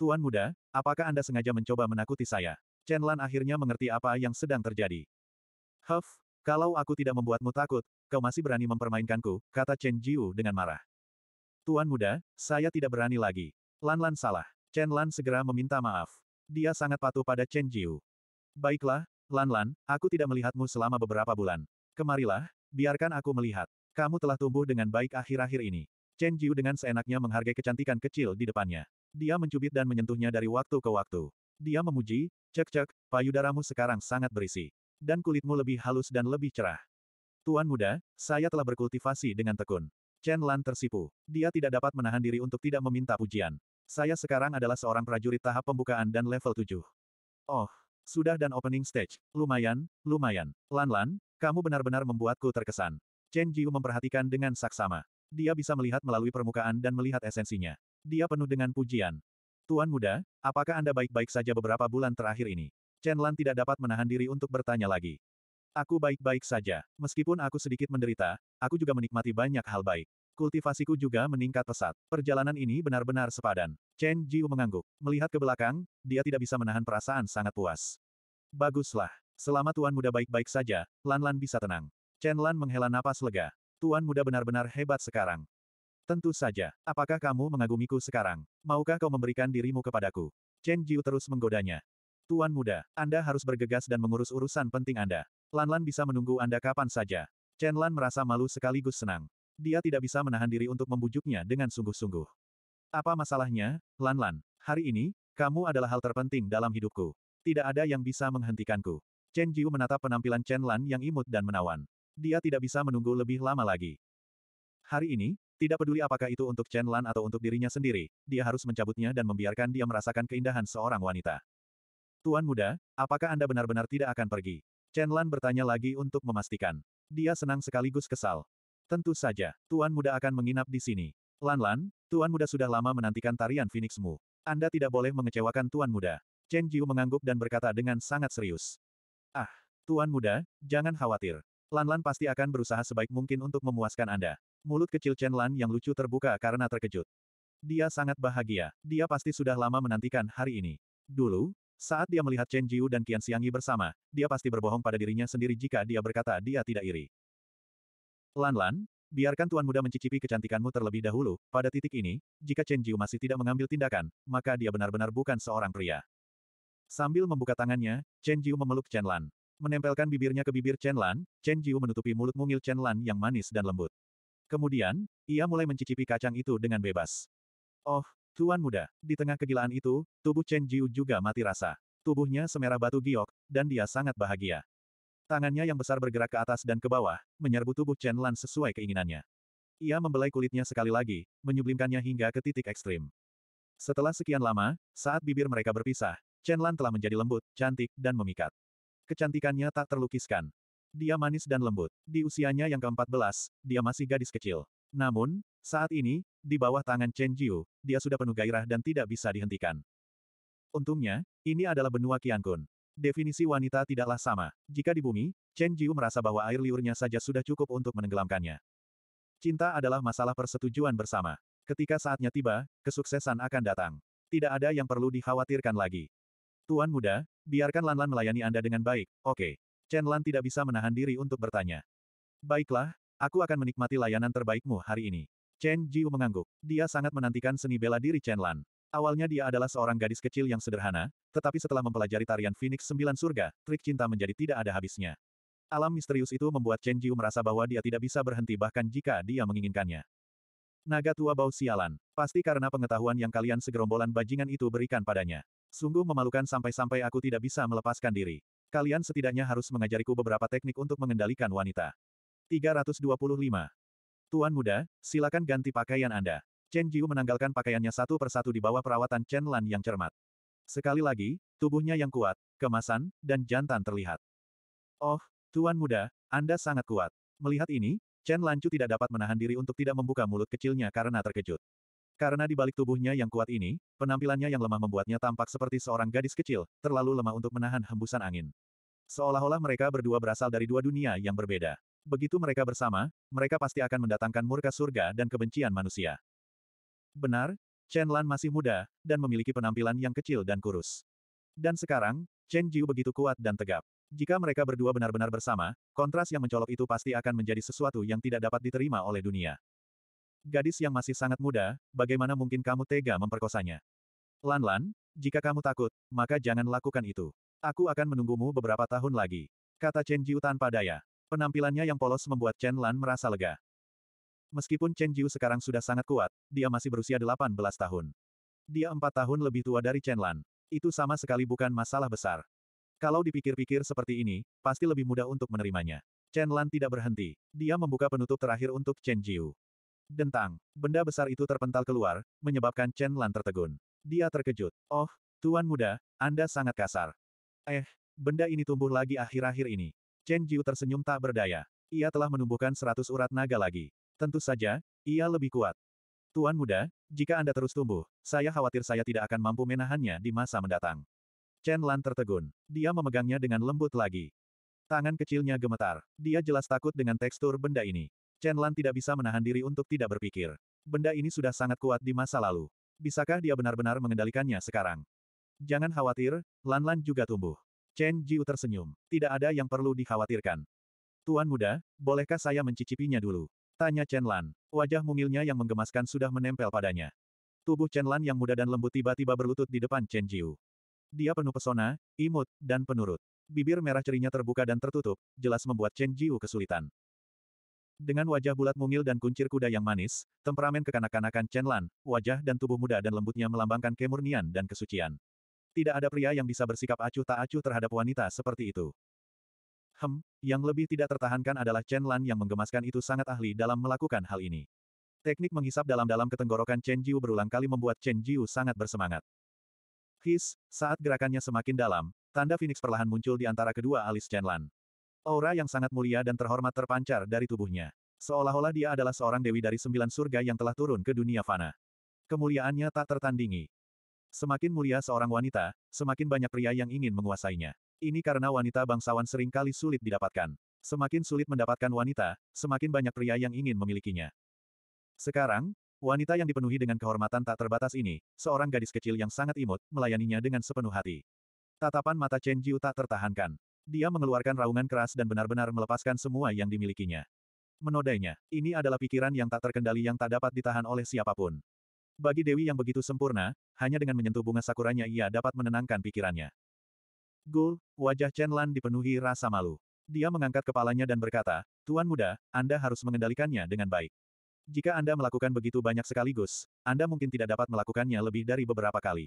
Tuan muda, apakah Anda sengaja mencoba menakuti saya? Chen Lan akhirnya mengerti apa yang sedang terjadi. Huff, kalau aku tidak membuatmu takut, kau masih berani mempermainkanku, kata Chen Jiu dengan marah. Tuan muda, saya tidak berani lagi. Lan Lan salah. Chen Lan segera meminta maaf. Dia sangat patuh pada Chen Jiu. Baiklah, Lan Lan, aku tidak melihatmu selama beberapa bulan. Kemarilah, biarkan aku melihat. Kamu telah tumbuh dengan baik akhir-akhir ini. Chen Jiu dengan seenaknya menghargai kecantikan kecil di depannya. Dia mencubit dan menyentuhnya dari waktu ke waktu. Dia memuji, cek-cek, payudaramu sekarang sangat berisi. Dan kulitmu lebih halus dan lebih cerah. Tuan muda, saya telah berkultivasi dengan tekun. Chen Lan tersipu. Dia tidak dapat menahan diri untuk tidak meminta pujian. Saya sekarang adalah seorang prajurit tahap pembukaan dan level 7. Oh, sudah dan opening stage. Lumayan, lumayan. Lan Lan, kamu benar-benar membuatku terkesan. Chen Jiu memperhatikan dengan saksama. Dia bisa melihat melalui permukaan dan melihat esensinya. Dia penuh dengan pujian. Tuan muda, apakah Anda baik-baik saja beberapa bulan terakhir ini? Chen Lan tidak dapat menahan diri untuk bertanya lagi. Aku baik-baik saja. Meskipun aku sedikit menderita, aku juga menikmati banyak hal baik. Kultivasiku juga meningkat pesat. Perjalanan ini benar-benar sepadan. Chen Jiu mengangguk. Melihat ke belakang, dia tidak bisa menahan perasaan sangat puas. Baguslah. Selama Tuan Muda baik-baik saja, Lan Lan bisa tenang. Chen Lan menghela napas lega. Tuan Muda benar-benar hebat sekarang. Tentu saja. Apakah kamu mengagumiku sekarang? Maukah kau memberikan dirimu kepadaku? Chen Jiu terus menggodanya. Tuan muda, Anda harus bergegas dan mengurus urusan penting Anda. Lanlan bisa menunggu Anda kapan saja. Chen Lan merasa malu sekaligus senang. Dia tidak bisa menahan diri untuk membujuknya dengan sungguh-sungguh. Apa masalahnya, Lanlan? Hari ini, kamu adalah hal terpenting dalam hidupku. Tidak ada yang bisa menghentikanku. Chen Jiu menatap penampilan Chen Lan yang imut dan menawan. Dia tidak bisa menunggu lebih lama lagi. Hari ini, tidak peduli apakah itu untuk Chen Lan atau untuk dirinya sendiri, dia harus mencabutnya dan membiarkan dia merasakan keindahan seorang wanita. Tuan muda, apakah Anda benar-benar tidak akan pergi? Chen Lan bertanya lagi untuk memastikan. Dia senang sekaligus kesal. Tentu saja, Tuan muda akan menginap di sini. Lan Lan, Tuan muda sudah lama menantikan tarian Phoenixmu. Anda tidak boleh mengecewakan Tuan muda. Chen Jiu mengangguk dan berkata dengan sangat serius. Ah, Tuan muda, jangan khawatir. Lan Lan pasti akan berusaha sebaik mungkin untuk memuaskan Anda. Mulut kecil Chen Lan yang lucu terbuka karena terkejut. Dia sangat bahagia. Dia pasti sudah lama menantikan hari ini. Dulu, saat dia melihat Chen Jiu dan Qian Xiangyi bersama, dia pasti berbohong pada dirinya sendiri jika dia berkata dia tidak iri. Lan Lan, biarkan Tuan Muda mencicipi kecantikanmu terlebih dahulu, pada titik ini, jika Chen Jiu masih tidak mengambil tindakan, maka dia benar-benar bukan seorang pria. Sambil membuka tangannya, Chen Jiu memeluk Chen Lan. Menempelkan bibirnya ke bibir Chen Lan, Chen Jiu menutupi mulut mungil Chen Lan yang manis dan lembut. Kemudian, ia mulai mencicipi kacang itu dengan bebas. Oh, Tuan muda, di tengah kegilaan itu, tubuh Chen Jiu juga mati rasa. Tubuhnya semerah batu giok, dan dia sangat bahagia. Tangannya yang besar bergerak ke atas dan ke bawah, menyerbu tubuh Chen Lan sesuai keinginannya. Ia membelai kulitnya sekali lagi, menyublimkannya hingga ke titik ekstrim. Setelah sekian lama, saat bibir mereka berpisah, Chen Lan telah menjadi lembut, cantik, dan memikat. Kecantikannya tak terlukiskan. Dia manis dan lembut. Di usianya yang ke-14, dia masih gadis kecil. Namun, saat ini, di bawah tangan Chen Jiu, dia sudah penuh gairah dan tidak bisa dihentikan. Untungnya, ini adalah benua Kiankun. Definisi wanita tidaklah sama. Jika di bumi, Chen Jiu merasa bahwa air liurnya saja sudah cukup untuk menenggelamkannya. Cinta adalah masalah persetujuan bersama. Ketika saatnya tiba, kesuksesan akan datang. Tidak ada yang perlu dikhawatirkan lagi. Tuan muda, biarkan Lanlan Lan melayani Anda dengan baik, oke. Okay. Chen Lan tidak bisa menahan diri untuk bertanya. Baiklah, aku akan menikmati layanan terbaikmu hari ini. Chen Jiu mengangguk. Dia sangat menantikan seni bela diri Chen Lan. Awalnya dia adalah seorang gadis kecil yang sederhana, tetapi setelah mempelajari tarian Phoenix Sembilan Surga, trik cinta menjadi tidak ada habisnya. Alam misterius itu membuat Chen Jiu merasa bahwa dia tidak bisa berhenti bahkan jika dia menginginkannya. Naga tua bau sialan. Pasti karena pengetahuan yang kalian segerombolan bajingan itu berikan padanya. Sungguh memalukan sampai-sampai aku tidak bisa melepaskan diri. Kalian setidaknya harus mengajariku beberapa teknik untuk mengendalikan wanita. 325. Tuan muda, silakan ganti pakaian Anda. Chen Jiu menanggalkan pakaiannya satu persatu di bawah perawatan Chen Lan yang cermat. Sekali lagi, tubuhnya yang kuat, kemasan, dan jantan terlihat. Oh, Tuan muda, Anda sangat kuat. Melihat ini, Chen Lan Chu tidak dapat menahan diri untuk tidak membuka mulut kecilnya karena terkejut. Karena di balik tubuhnya yang kuat ini, penampilannya yang lemah membuatnya tampak seperti seorang gadis kecil, terlalu lemah untuk menahan hembusan angin. Seolah-olah mereka berdua berasal dari dua dunia yang berbeda. Begitu mereka bersama, mereka pasti akan mendatangkan murka surga dan kebencian manusia. Benar, Chen Lan masih muda, dan memiliki penampilan yang kecil dan kurus. Dan sekarang, Chen Jiu begitu kuat dan tegap. Jika mereka berdua benar-benar bersama, kontras yang mencolok itu pasti akan menjadi sesuatu yang tidak dapat diterima oleh dunia. Gadis yang masih sangat muda, bagaimana mungkin kamu tega memperkosanya? Lanlan, lan jika kamu takut, maka jangan lakukan itu. Aku akan menunggumu beberapa tahun lagi. Kata Chen Jiu tanpa daya. Penampilannya yang polos membuat Chen Lan merasa lega. Meskipun Chen Jiu sekarang sudah sangat kuat, dia masih berusia 18 tahun. Dia empat tahun lebih tua dari Chen Lan. Itu sama sekali bukan masalah besar. Kalau dipikir-pikir seperti ini, pasti lebih mudah untuk menerimanya. Chen Lan tidak berhenti. Dia membuka penutup terakhir untuk Chen Jiu. Dentang. Benda besar itu terpental keluar, menyebabkan Chen Lan tertegun. Dia terkejut. Oh, Tuan muda, Anda sangat kasar. Eh, benda ini tumbuh lagi akhir-akhir ini. Chen Jiu tersenyum tak berdaya. Ia telah menumbuhkan seratus urat naga lagi. Tentu saja, ia lebih kuat. Tuan muda, jika Anda terus tumbuh, saya khawatir saya tidak akan mampu menahannya di masa mendatang. Chen Lan tertegun. Dia memegangnya dengan lembut lagi. Tangan kecilnya gemetar. Dia jelas takut dengan tekstur benda ini. Chen Lan tidak bisa menahan diri untuk tidak berpikir. Benda ini sudah sangat kuat di masa lalu. Bisakah dia benar-benar mengendalikannya sekarang? Jangan khawatir, Lan Lan juga tumbuh. Chen Jiu tersenyum. Tidak ada yang perlu dikhawatirkan. Tuan muda, bolehkah saya mencicipinya dulu? Tanya Chen Lan. Wajah mungilnya yang menggemaskan sudah menempel padanya. Tubuh Chen Lan yang muda dan lembut tiba-tiba berlutut di depan Chen Jiu. Dia penuh pesona, imut, dan penurut. Bibir merah cerinya terbuka dan tertutup, jelas membuat Chen Jiu kesulitan. Dengan wajah bulat mungil dan kuncir kuda yang manis, temperamen kekanak-kanakan Chen Lan, wajah dan tubuh muda dan lembutnya melambangkan kemurnian dan kesucian. Tidak ada pria yang bisa bersikap acuh tak acuh terhadap wanita seperti itu. Hem, yang lebih tidak tertahankan adalah Chen Lan yang menggemaskan itu sangat ahli dalam melakukan hal ini. Teknik menghisap dalam-dalam ketenggorokan Chen Jiu berulang kali membuat Chen Jiu sangat bersemangat. His, saat gerakannya semakin dalam, tanda Phoenix perlahan muncul di antara kedua alis Chen Lan. Aura yang sangat mulia dan terhormat terpancar dari tubuhnya. Seolah-olah dia adalah seorang dewi dari sembilan surga yang telah turun ke dunia fana. Kemuliaannya tak tertandingi. Semakin mulia seorang wanita, semakin banyak pria yang ingin menguasainya. Ini karena wanita bangsawan seringkali sulit didapatkan. Semakin sulit mendapatkan wanita, semakin banyak pria yang ingin memilikinya. Sekarang, wanita yang dipenuhi dengan kehormatan tak terbatas ini, seorang gadis kecil yang sangat imut, melayaninya dengan sepenuh hati. Tatapan mata Chen Jiu tak tertahankan. Dia mengeluarkan raungan keras dan benar-benar melepaskan semua yang dimilikinya. Menodainya, ini adalah pikiran yang tak terkendali yang tak dapat ditahan oleh siapapun. Bagi Dewi yang begitu sempurna, hanya dengan menyentuh bunga sakuranya ia dapat menenangkan pikirannya. Gul, wajah Chen Lan dipenuhi rasa malu. Dia mengangkat kepalanya dan berkata, Tuan muda, Anda harus mengendalikannya dengan baik. Jika Anda melakukan begitu banyak sekaligus, Anda mungkin tidak dapat melakukannya lebih dari beberapa kali.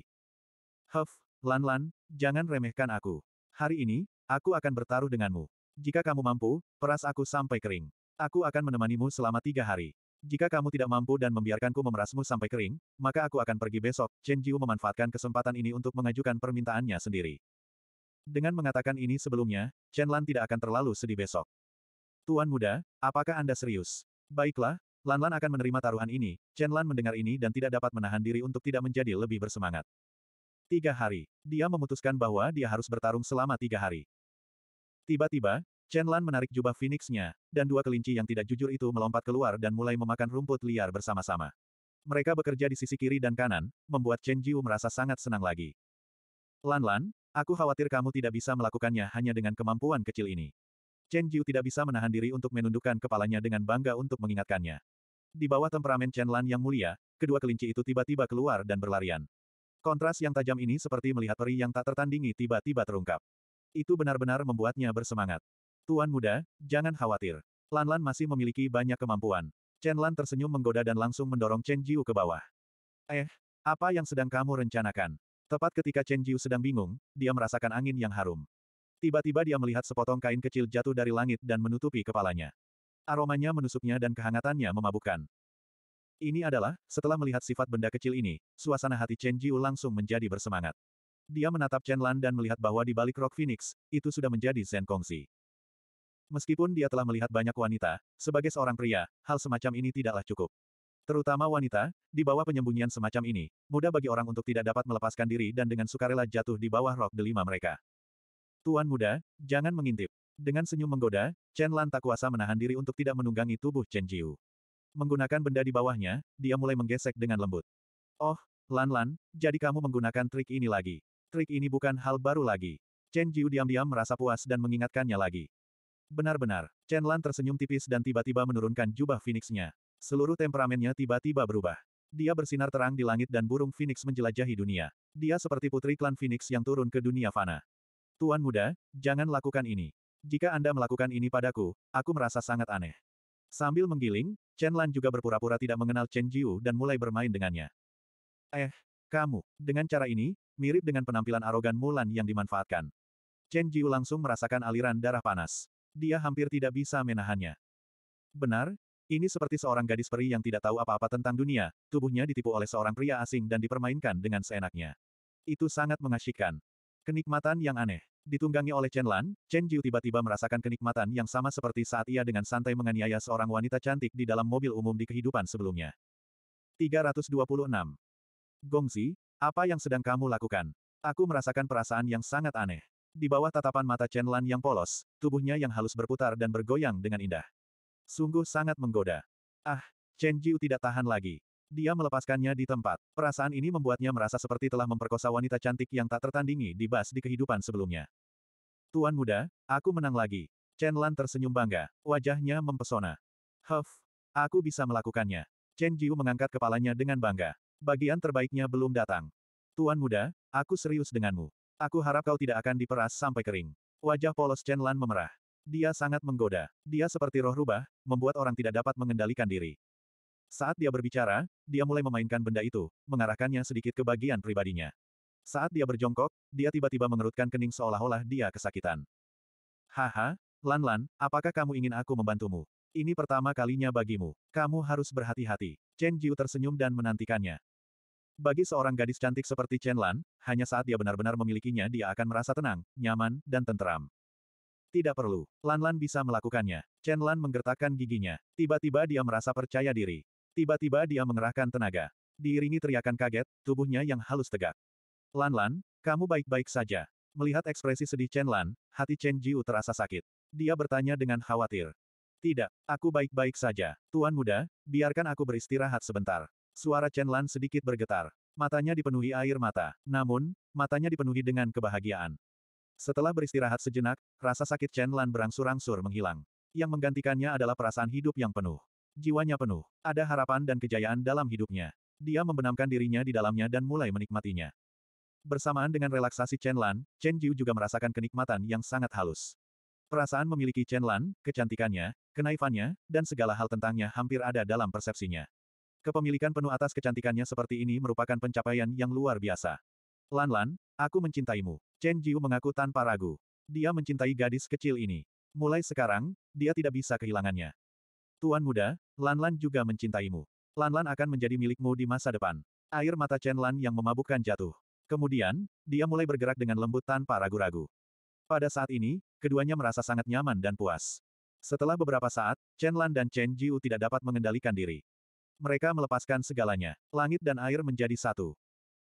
Huff, Lan Lan, jangan remehkan aku. Hari ini, Aku akan bertaruh denganmu. Jika kamu mampu, peras aku sampai kering. Aku akan menemanimu selama tiga hari. Jika kamu tidak mampu dan membiarkanku memerasmu sampai kering, maka aku akan pergi besok. Chen Jiu memanfaatkan kesempatan ini untuk mengajukan permintaannya sendiri. Dengan mengatakan ini sebelumnya, Chen Lan tidak akan terlalu sedih besok. Tuan muda, apakah Anda serius? Baiklah, Lan Lan akan menerima taruhan ini. Chen Lan mendengar ini dan tidak dapat menahan diri untuk tidak menjadi lebih bersemangat. Tiga hari. Dia memutuskan bahwa dia harus bertarung selama tiga hari. Tiba-tiba, Chen Lan menarik jubah Phoenix-nya, dan dua kelinci yang tidak jujur itu melompat keluar dan mulai memakan rumput liar bersama-sama. Mereka bekerja di sisi kiri dan kanan, membuat Chen Jiu merasa sangat senang lagi. Lan-Lan, aku khawatir kamu tidak bisa melakukannya hanya dengan kemampuan kecil ini. Chen Jiu tidak bisa menahan diri untuk menundukkan kepalanya dengan bangga untuk mengingatkannya. Di bawah temperamen Chen Lan yang mulia, kedua kelinci itu tiba-tiba keluar dan berlarian. Kontras yang tajam ini seperti melihat peri yang tak tertandingi tiba-tiba terungkap. Itu benar-benar membuatnya bersemangat. Tuan muda, jangan khawatir. Lan Lan masih memiliki banyak kemampuan. Chen Lan tersenyum menggoda dan langsung mendorong Chen Jiu ke bawah. Eh, apa yang sedang kamu rencanakan? Tepat ketika Chen Jiu sedang bingung, dia merasakan angin yang harum. Tiba-tiba dia melihat sepotong kain kecil jatuh dari langit dan menutupi kepalanya. Aromanya menusuknya dan kehangatannya memabukkan. Ini adalah, setelah melihat sifat benda kecil ini, suasana hati Chen Jiu langsung menjadi bersemangat. Dia menatap Chen Lan dan melihat bahwa di balik Rock Phoenix, itu sudah menjadi Zen Kongsi. Meskipun dia telah melihat banyak wanita, sebagai seorang pria, hal semacam ini tidaklah cukup. Terutama wanita, di bawah penyembunyian semacam ini, mudah bagi orang untuk tidak dapat melepaskan diri dan dengan sukarela jatuh di bawah rok delima mereka. Tuan muda, jangan mengintip. Dengan senyum menggoda, Chen Lan tak kuasa menahan diri untuk tidak menunggangi tubuh Chen Jiu. Menggunakan benda di bawahnya, dia mulai menggesek dengan lembut. Oh, Lan Lan, jadi kamu menggunakan trik ini lagi. Trik ini bukan hal baru lagi. Chen Jiu diam-diam merasa puas dan mengingatkannya lagi. Benar-benar, Chen Lan tersenyum tipis dan tiba-tiba menurunkan jubah Phoenix-nya. Seluruh temperamennya tiba-tiba berubah. Dia bersinar terang di langit dan burung Phoenix menjelajahi dunia. Dia seperti putri klan Phoenix yang turun ke dunia fana. Tuan muda, jangan lakukan ini. Jika Anda melakukan ini padaku, aku merasa sangat aneh. Sambil menggiling, Chen Lan juga berpura-pura tidak mengenal Chen Jiu dan mulai bermain dengannya. Eh, kamu, dengan cara ini, mirip dengan penampilan arogan Mulan yang dimanfaatkan. Chen Jiu langsung merasakan aliran darah panas. Dia hampir tidak bisa menahannya. Benar, ini seperti seorang gadis peri yang tidak tahu apa-apa tentang dunia, tubuhnya ditipu oleh seorang pria asing dan dipermainkan dengan seenaknya. Itu sangat mengasyikkan. Kenikmatan yang aneh. Ditunggangi oleh Chen Lan, Chen Jiu tiba-tiba merasakan kenikmatan yang sama seperti saat ia dengan santai menganiaya seorang wanita cantik di dalam mobil umum di kehidupan sebelumnya. 326. Gongzi, apa yang sedang kamu lakukan? Aku merasakan perasaan yang sangat aneh. Di bawah tatapan mata Chen Lan yang polos, tubuhnya yang halus berputar dan bergoyang dengan indah. Sungguh sangat menggoda. Ah, Chen Jiu tidak tahan lagi. Dia melepaskannya di tempat. Perasaan ini membuatnya merasa seperti telah memperkosa wanita cantik yang tak tertandingi di bas di kehidupan sebelumnya. Tuan muda, aku menang lagi. Chen Lan tersenyum bangga, wajahnya mempesona. Huff, aku bisa melakukannya. Chen Jiu mengangkat kepalanya dengan bangga. Bagian terbaiknya belum datang. Tuan muda, aku serius denganmu. Aku harap kau tidak akan diperas sampai kering. Wajah polos Chen Lan memerah. Dia sangat menggoda. Dia seperti roh rubah, membuat orang tidak dapat mengendalikan diri. Saat dia berbicara, dia mulai memainkan benda itu, mengarahkannya sedikit ke bagian pribadinya. Saat dia berjongkok, dia tiba-tiba mengerutkan kening seolah-olah dia kesakitan. Haha, Lan Lan, apakah kamu ingin aku membantumu? Ini pertama kalinya bagimu. Kamu harus berhati-hati. Chen Jiu tersenyum dan menantikannya. Bagi seorang gadis cantik seperti Chen Lan, hanya saat dia benar-benar memilikinya dia akan merasa tenang, nyaman, dan tenteram. Tidak perlu. Lan Lan bisa melakukannya. Chen Lan menggertakkan giginya. Tiba-tiba dia merasa percaya diri. Tiba-tiba dia mengerahkan tenaga. Diiringi teriakan kaget, tubuhnya yang halus tegak. Lan Lan, kamu baik-baik saja. Melihat ekspresi sedih Chen Lan, hati Chen Jiu terasa sakit. Dia bertanya dengan khawatir. Tidak, aku baik-baik saja. Tuan muda, biarkan aku beristirahat sebentar. Suara Chen Lan sedikit bergetar. Matanya dipenuhi air mata. Namun, matanya dipenuhi dengan kebahagiaan. Setelah beristirahat sejenak, rasa sakit Chen Lan berangsur-angsur menghilang. Yang menggantikannya adalah perasaan hidup yang penuh. Jiwanya penuh. Ada harapan dan kejayaan dalam hidupnya. Dia membenamkan dirinya di dalamnya dan mulai menikmatinya. Bersamaan dengan relaksasi Chen Lan, Chen Jiu juga merasakan kenikmatan yang sangat halus. Perasaan memiliki Chen Lan, kecantikannya, kenaifannya, dan segala hal tentangnya hampir ada dalam persepsinya. Kepemilikan penuh atas kecantikannya seperti ini merupakan pencapaian yang luar biasa. Lan Lan, aku mencintaimu. Chen Jiu mengaku tanpa ragu. Dia mencintai gadis kecil ini. Mulai sekarang, dia tidak bisa kehilangannya. Tuan muda, Lan Lan juga mencintaimu. Lan Lan akan menjadi milikmu di masa depan. Air mata Chen Lan yang memabukkan jatuh. Kemudian, dia mulai bergerak dengan lembut tanpa ragu-ragu. Pada saat ini, keduanya merasa sangat nyaman dan puas. Setelah beberapa saat, Chen Lan dan Chen Jiu tidak dapat mengendalikan diri. Mereka melepaskan segalanya. Langit dan air menjadi satu.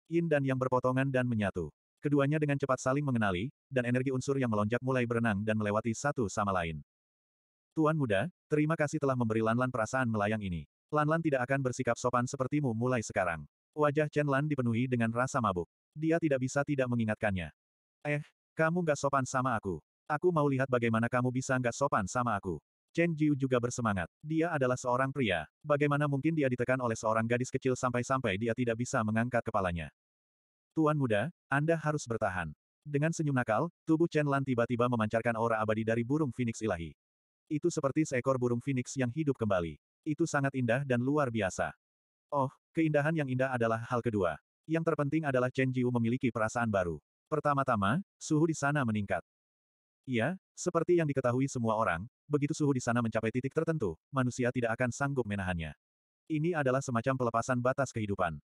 Yin dan yang berpotongan dan menyatu. Keduanya dengan cepat saling mengenali, dan energi unsur yang melonjak mulai berenang dan melewati satu sama lain. Tuan muda, terima kasih telah memberi Lan perasaan melayang ini. Lan tidak akan bersikap sopan sepertimu mulai sekarang. Wajah Chen Lan dipenuhi dengan rasa mabuk. Dia tidak bisa tidak mengingatkannya. Eh, kamu gak sopan sama aku. Aku mau lihat bagaimana kamu bisa gak sopan sama aku. Chen Jiu juga bersemangat. Dia adalah seorang pria. Bagaimana mungkin dia ditekan oleh seorang gadis kecil sampai-sampai dia tidak bisa mengangkat kepalanya. Tuan muda, Anda harus bertahan. Dengan senyum nakal, tubuh Chen Lan tiba-tiba memancarkan aura abadi dari burung Phoenix ilahi. Itu seperti seekor burung Phoenix yang hidup kembali. Itu sangat indah dan luar biasa. Oh, keindahan yang indah adalah hal kedua. Yang terpenting adalah Chen Jiu memiliki perasaan baru. Pertama-tama, suhu di sana meningkat. Iya, seperti yang diketahui semua orang, begitu suhu di sana mencapai titik tertentu, manusia tidak akan sanggup menahannya. Ini adalah semacam pelepasan batas kehidupan.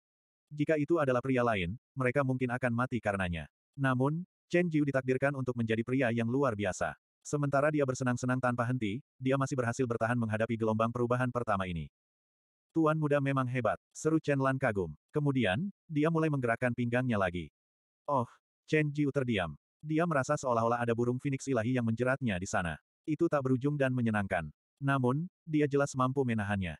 Jika itu adalah pria lain, mereka mungkin akan mati karenanya. Namun, Chen Jiu ditakdirkan untuk menjadi pria yang luar biasa. Sementara dia bersenang-senang tanpa henti, dia masih berhasil bertahan menghadapi gelombang perubahan pertama ini. Tuan muda memang hebat, seru Chen Lan kagum. Kemudian, dia mulai menggerakkan pinggangnya lagi. Oh, Chen Jiu terdiam. Dia merasa seolah-olah ada burung Phoenix ilahi yang menjeratnya di sana. Itu tak berujung dan menyenangkan. Namun, dia jelas mampu menahannya.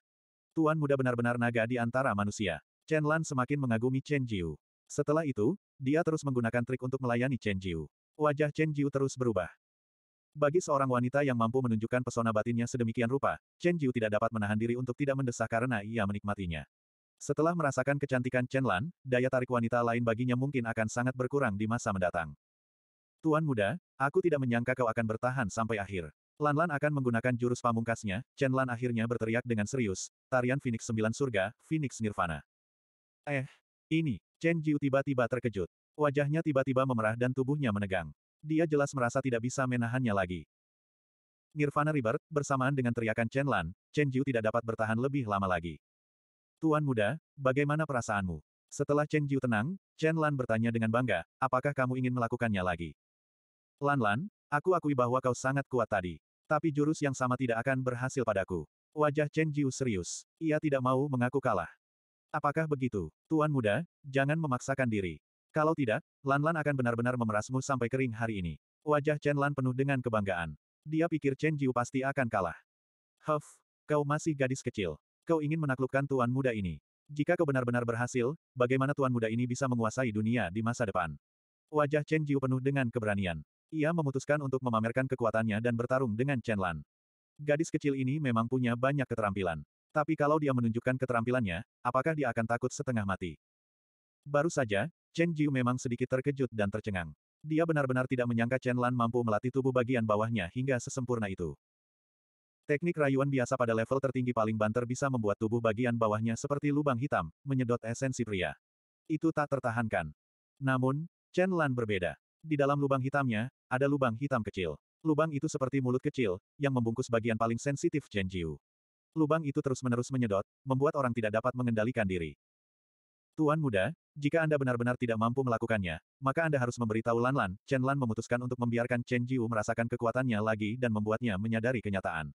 Tuan muda benar-benar naga di antara manusia. Chen Lan semakin mengagumi Chen Jiu. Setelah itu, dia terus menggunakan trik untuk melayani Chen Jiu. Wajah Chen Jiu terus berubah. Bagi seorang wanita yang mampu menunjukkan pesona batinnya sedemikian rupa, Chen Jiu tidak dapat menahan diri untuk tidak mendesah karena ia menikmatinya. Setelah merasakan kecantikan Chen Lan, daya tarik wanita lain baginya mungkin akan sangat berkurang di masa mendatang. Tuan muda, aku tidak menyangka kau akan bertahan sampai akhir. Lan Lan akan menggunakan jurus pamungkasnya, Chen Lan akhirnya berteriak dengan serius, tarian Phoenix Sembilan Surga, Phoenix Nirvana. Eh, ini, Chen Jiu tiba-tiba terkejut. Wajahnya tiba-tiba memerah dan tubuhnya menegang. Dia jelas merasa tidak bisa menahannya lagi. Nirvana Rebirth, bersamaan dengan teriakan Chen Lan, Chen Jiu tidak dapat bertahan lebih lama lagi. Tuan muda, bagaimana perasaanmu? Setelah Chen Jiu tenang, Chen Lan bertanya dengan bangga, apakah kamu ingin melakukannya lagi? Lan Lan, aku akui bahwa kau sangat kuat tadi. Tapi jurus yang sama tidak akan berhasil padaku. Wajah Chen Jiu serius. Ia tidak mau mengaku kalah. Apakah begitu? Tuan muda, jangan memaksakan diri. Kalau tidak, Lan Lan akan benar-benar memerasmu sampai kering hari ini. Wajah Chen Lan penuh dengan kebanggaan. Dia pikir Chen Jiu pasti akan kalah. Huff, kau masih gadis kecil. Kau ingin menaklukkan tuan muda ini. Jika kau benar-benar berhasil, bagaimana tuan muda ini bisa menguasai dunia di masa depan? Wajah Chen Jiu penuh dengan keberanian. Ia memutuskan untuk memamerkan kekuatannya dan bertarung dengan Chen Lan. Gadis kecil ini memang punya banyak keterampilan. Tapi kalau dia menunjukkan keterampilannya, apakah dia akan takut setengah mati? Baru saja, Chen Jiu memang sedikit terkejut dan tercengang. Dia benar-benar tidak menyangka Chen Lan mampu melatih tubuh bagian bawahnya hingga sesempurna itu. Teknik rayuan biasa pada level tertinggi paling banter bisa membuat tubuh bagian bawahnya seperti lubang hitam, menyedot esensi pria. Itu tak tertahankan. Namun, Chen Lan berbeda. Di dalam lubang hitamnya, ada lubang hitam kecil. Lubang itu seperti mulut kecil, yang membungkus bagian paling sensitif Chen Jiu. Lubang itu terus-menerus menyedot, membuat orang tidak dapat mengendalikan diri. Tuan muda, jika Anda benar-benar tidak mampu melakukannya, maka Anda harus memberitahu Lan Lan. Chen Lan memutuskan untuk membiarkan Chen Jiu merasakan kekuatannya lagi dan membuatnya menyadari kenyataan.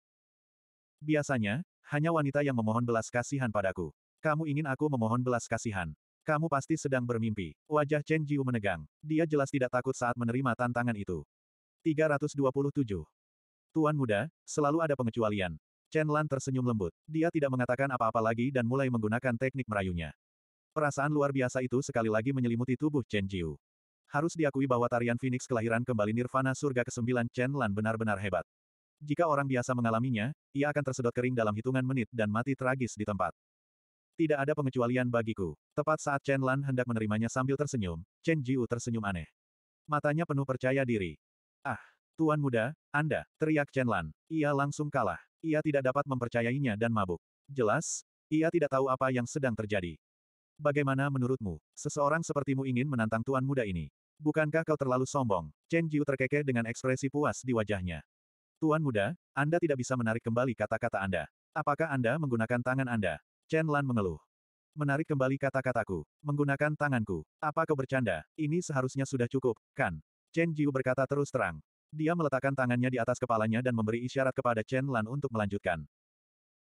Biasanya, hanya wanita yang memohon belas kasihan padaku. Kamu ingin aku memohon belas kasihan. Kamu pasti sedang bermimpi. Wajah Chen Jiu menegang. Dia jelas tidak takut saat menerima tantangan itu. 327. Tuan muda, selalu ada pengecualian. Chen Lan tersenyum lembut. Dia tidak mengatakan apa-apa lagi dan mulai menggunakan teknik merayunya. Perasaan luar biasa itu sekali lagi menyelimuti tubuh Chen Jiu. Harus diakui bahwa tarian Phoenix kelahiran kembali Nirvana surga ke-9 Chen Lan benar-benar hebat. Jika orang biasa mengalaminya, ia akan tersedot kering dalam hitungan menit dan mati tragis di tempat. Tidak ada pengecualian bagiku. Tepat saat Chen Lan hendak menerimanya sambil tersenyum, Chen Jiu tersenyum aneh. Matanya penuh percaya diri. Ah, Tuan muda, Anda, teriak Chen Lan. Ia langsung kalah. Ia tidak dapat mempercayainya dan mabuk. Jelas, ia tidak tahu apa yang sedang terjadi. Bagaimana menurutmu, seseorang sepertimu ingin menantang tuan muda ini? Bukankah kau terlalu sombong? Chen Jiu terkekeh dengan ekspresi puas di wajahnya. Tuan muda, Anda tidak bisa menarik kembali kata-kata Anda. Apakah Anda menggunakan tangan Anda? Chen Lan mengeluh. Menarik kembali kata-kataku. Menggunakan tanganku. Apa kau bercanda? Ini seharusnya sudah cukup, kan? Chen Jiu berkata terus terang. Dia meletakkan tangannya di atas kepalanya dan memberi isyarat kepada Chen Lan untuk melanjutkan.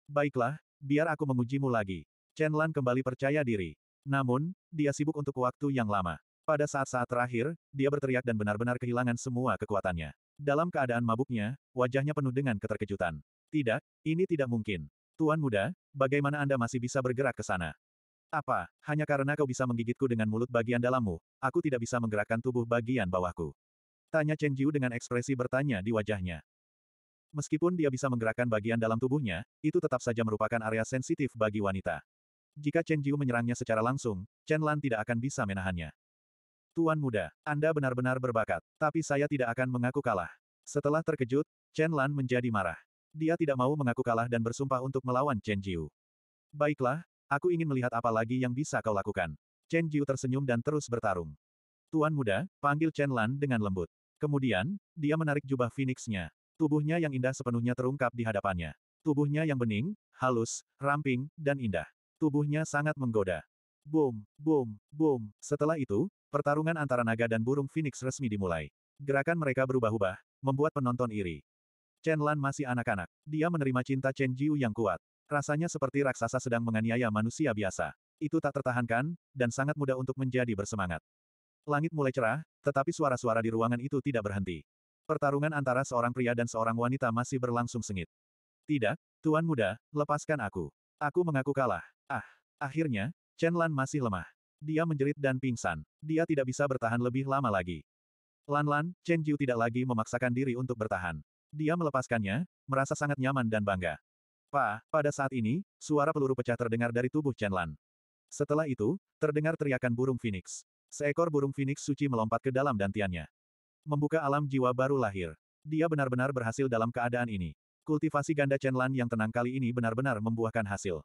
Baiklah, biar aku mengujimu lagi. Chen Lan kembali percaya diri. Namun, dia sibuk untuk waktu yang lama. Pada saat-saat terakhir, dia berteriak dan benar-benar kehilangan semua kekuatannya. Dalam keadaan mabuknya, wajahnya penuh dengan keterkejutan. Tidak, ini tidak mungkin. Tuan muda, bagaimana Anda masih bisa bergerak ke sana? Apa, hanya karena kau bisa menggigitku dengan mulut bagian dalammu, aku tidak bisa menggerakkan tubuh bagian bawahku? Tanya Chen Jiu dengan ekspresi bertanya di wajahnya. Meskipun dia bisa menggerakkan bagian dalam tubuhnya, itu tetap saja merupakan area sensitif bagi wanita. Jika Chen Jiu menyerangnya secara langsung, Chen Lan tidak akan bisa menahannya. Tuan muda, Anda benar-benar berbakat, tapi saya tidak akan mengaku kalah. Setelah terkejut, Chen Lan menjadi marah. Dia tidak mau mengaku kalah dan bersumpah untuk melawan Chen Jiu. Baiklah, aku ingin melihat apa lagi yang bisa kau lakukan. Chen Jiu tersenyum dan terus bertarung. Tuan muda, panggil Chen Lan dengan lembut. Kemudian, dia menarik jubah Phoenix-nya. Tubuhnya yang indah sepenuhnya terungkap di hadapannya. Tubuhnya yang bening, halus, ramping, dan indah. Tubuhnya sangat menggoda. Boom, boom, boom. Setelah itu, Pertarungan antara naga dan burung Phoenix resmi dimulai. Gerakan mereka berubah-ubah, membuat penonton iri. Chen Lan masih anak-anak. Dia menerima cinta Chen Jiu yang kuat. Rasanya seperti raksasa sedang menganiaya manusia biasa. Itu tak tertahankan, dan sangat mudah untuk menjadi bersemangat. Langit mulai cerah, tetapi suara-suara di ruangan itu tidak berhenti. Pertarungan antara seorang pria dan seorang wanita masih berlangsung sengit. Tidak, Tuan Muda, lepaskan aku. Aku mengaku kalah. Ah, akhirnya, Chen Lan masih lemah. Dia menjerit dan pingsan. Dia tidak bisa bertahan lebih lama lagi. Lan Lan, Chen Jiu tidak lagi memaksakan diri untuk bertahan. Dia melepaskannya, merasa sangat nyaman dan bangga. Pa, pada saat ini, suara peluru pecah terdengar dari tubuh Chen Lan. Setelah itu, terdengar teriakan burung phoenix. Seekor burung phoenix suci melompat ke dalam dantiannya. Membuka alam jiwa baru lahir. Dia benar-benar berhasil dalam keadaan ini. Kultivasi ganda Chen Lan yang tenang kali ini benar-benar membuahkan hasil.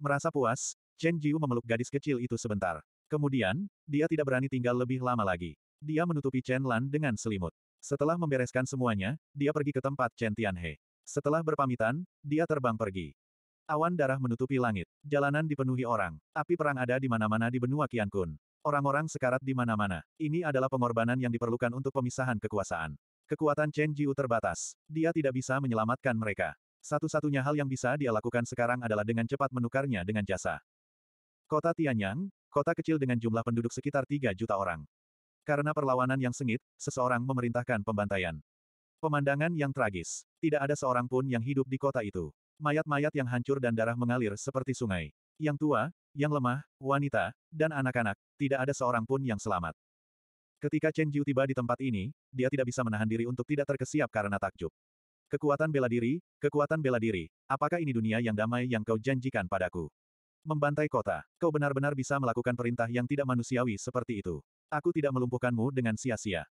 Merasa puas, Chen Jiu memeluk gadis kecil itu sebentar. Kemudian, dia tidak berani tinggal lebih lama lagi. Dia menutupi Chen Lan dengan selimut. Setelah membereskan semuanya, dia pergi ke tempat Chen Tianhe. Setelah berpamitan, dia terbang pergi. Awan darah menutupi langit. Jalanan dipenuhi orang. Api perang ada di mana-mana di benua Qiankun. Orang-orang sekarat di mana-mana. Ini adalah pengorbanan yang diperlukan untuk pemisahan kekuasaan. Kekuatan Chen Jiu terbatas. Dia tidak bisa menyelamatkan mereka. Satu-satunya hal yang bisa dia lakukan sekarang adalah dengan cepat menukarnya dengan jasa. Kota Tianyang, Kota kecil dengan jumlah penduduk sekitar 3 juta orang. Karena perlawanan yang sengit, seseorang memerintahkan pembantaian. Pemandangan yang tragis. Tidak ada seorang pun yang hidup di kota itu. Mayat-mayat yang hancur dan darah mengalir seperti sungai. Yang tua, yang lemah, wanita, dan anak-anak, tidak ada seorang pun yang selamat. Ketika Chen Jiu tiba di tempat ini, dia tidak bisa menahan diri untuk tidak terkesiap karena takjub. Kekuatan bela diri, kekuatan bela diri, apakah ini dunia yang damai yang kau janjikan padaku? Membantai kota. Kau benar-benar bisa melakukan perintah yang tidak manusiawi seperti itu. Aku tidak melumpuhkanmu dengan sia-sia.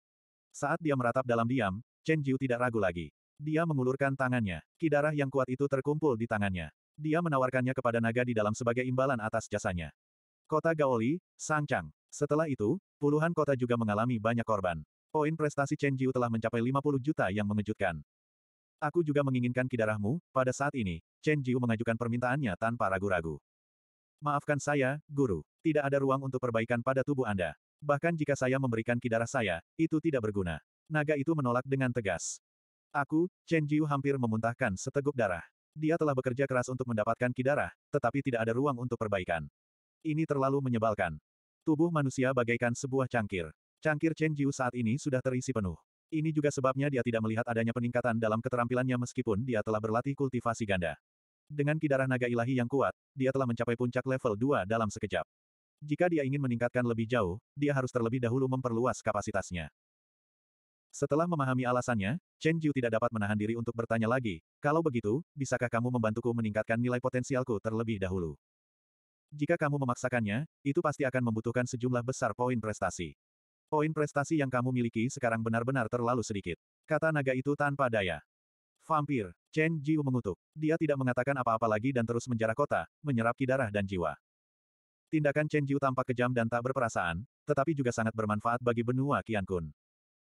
Saat dia meratap dalam diam, Chen Jiu tidak ragu lagi. Dia mengulurkan tangannya. Kidarah yang kuat itu terkumpul di tangannya. Dia menawarkannya kepada naga di dalam sebagai imbalan atas jasanya. Kota Gaoli, Sangchang. Setelah itu, puluhan kota juga mengalami banyak korban. Poin prestasi Chen Jiu telah mencapai 50 juta yang mengejutkan. Aku juga menginginkan kidarahmu, pada saat ini, Chen Jiu mengajukan permintaannya tanpa ragu-ragu. Maafkan saya, guru. Tidak ada ruang untuk perbaikan pada tubuh Anda. Bahkan jika saya memberikan kidarah saya, itu tidak berguna. Naga itu menolak dengan tegas. Aku, Chen Jiu hampir memuntahkan seteguk darah. Dia telah bekerja keras untuk mendapatkan kidarah, tetapi tidak ada ruang untuk perbaikan. Ini terlalu menyebalkan. Tubuh manusia bagaikan sebuah cangkir. Cangkir Chen Jiu saat ini sudah terisi penuh. Ini juga sebabnya dia tidak melihat adanya peningkatan dalam keterampilannya meskipun dia telah berlatih kultivasi ganda. Dengan kidarah naga ilahi yang kuat, dia telah mencapai puncak level 2 dalam sekejap. Jika dia ingin meningkatkan lebih jauh, dia harus terlebih dahulu memperluas kapasitasnya. Setelah memahami alasannya, Chen Jiu tidak dapat menahan diri untuk bertanya lagi, kalau begitu, bisakah kamu membantuku meningkatkan nilai potensialku terlebih dahulu? Jika kamu memaksakannya, itu pasti akan membutuhkan sejumlah besar poin prestasi. Poin prestasi yang kamu miliki sekarang benar-benar terlalu sedikit. Kata naga itu tanpa daya. Vampir, Chen Jiu mengutuk. Dia tidak mengatakan apa-apa lagi dan terus menjarah kota, menyerap ki darah dan jiwa. Tindakan Chen Jiu tampak kejam dan tak berperasaan, tetapi juga sangat bermanfaat bagi benua Qian Kun.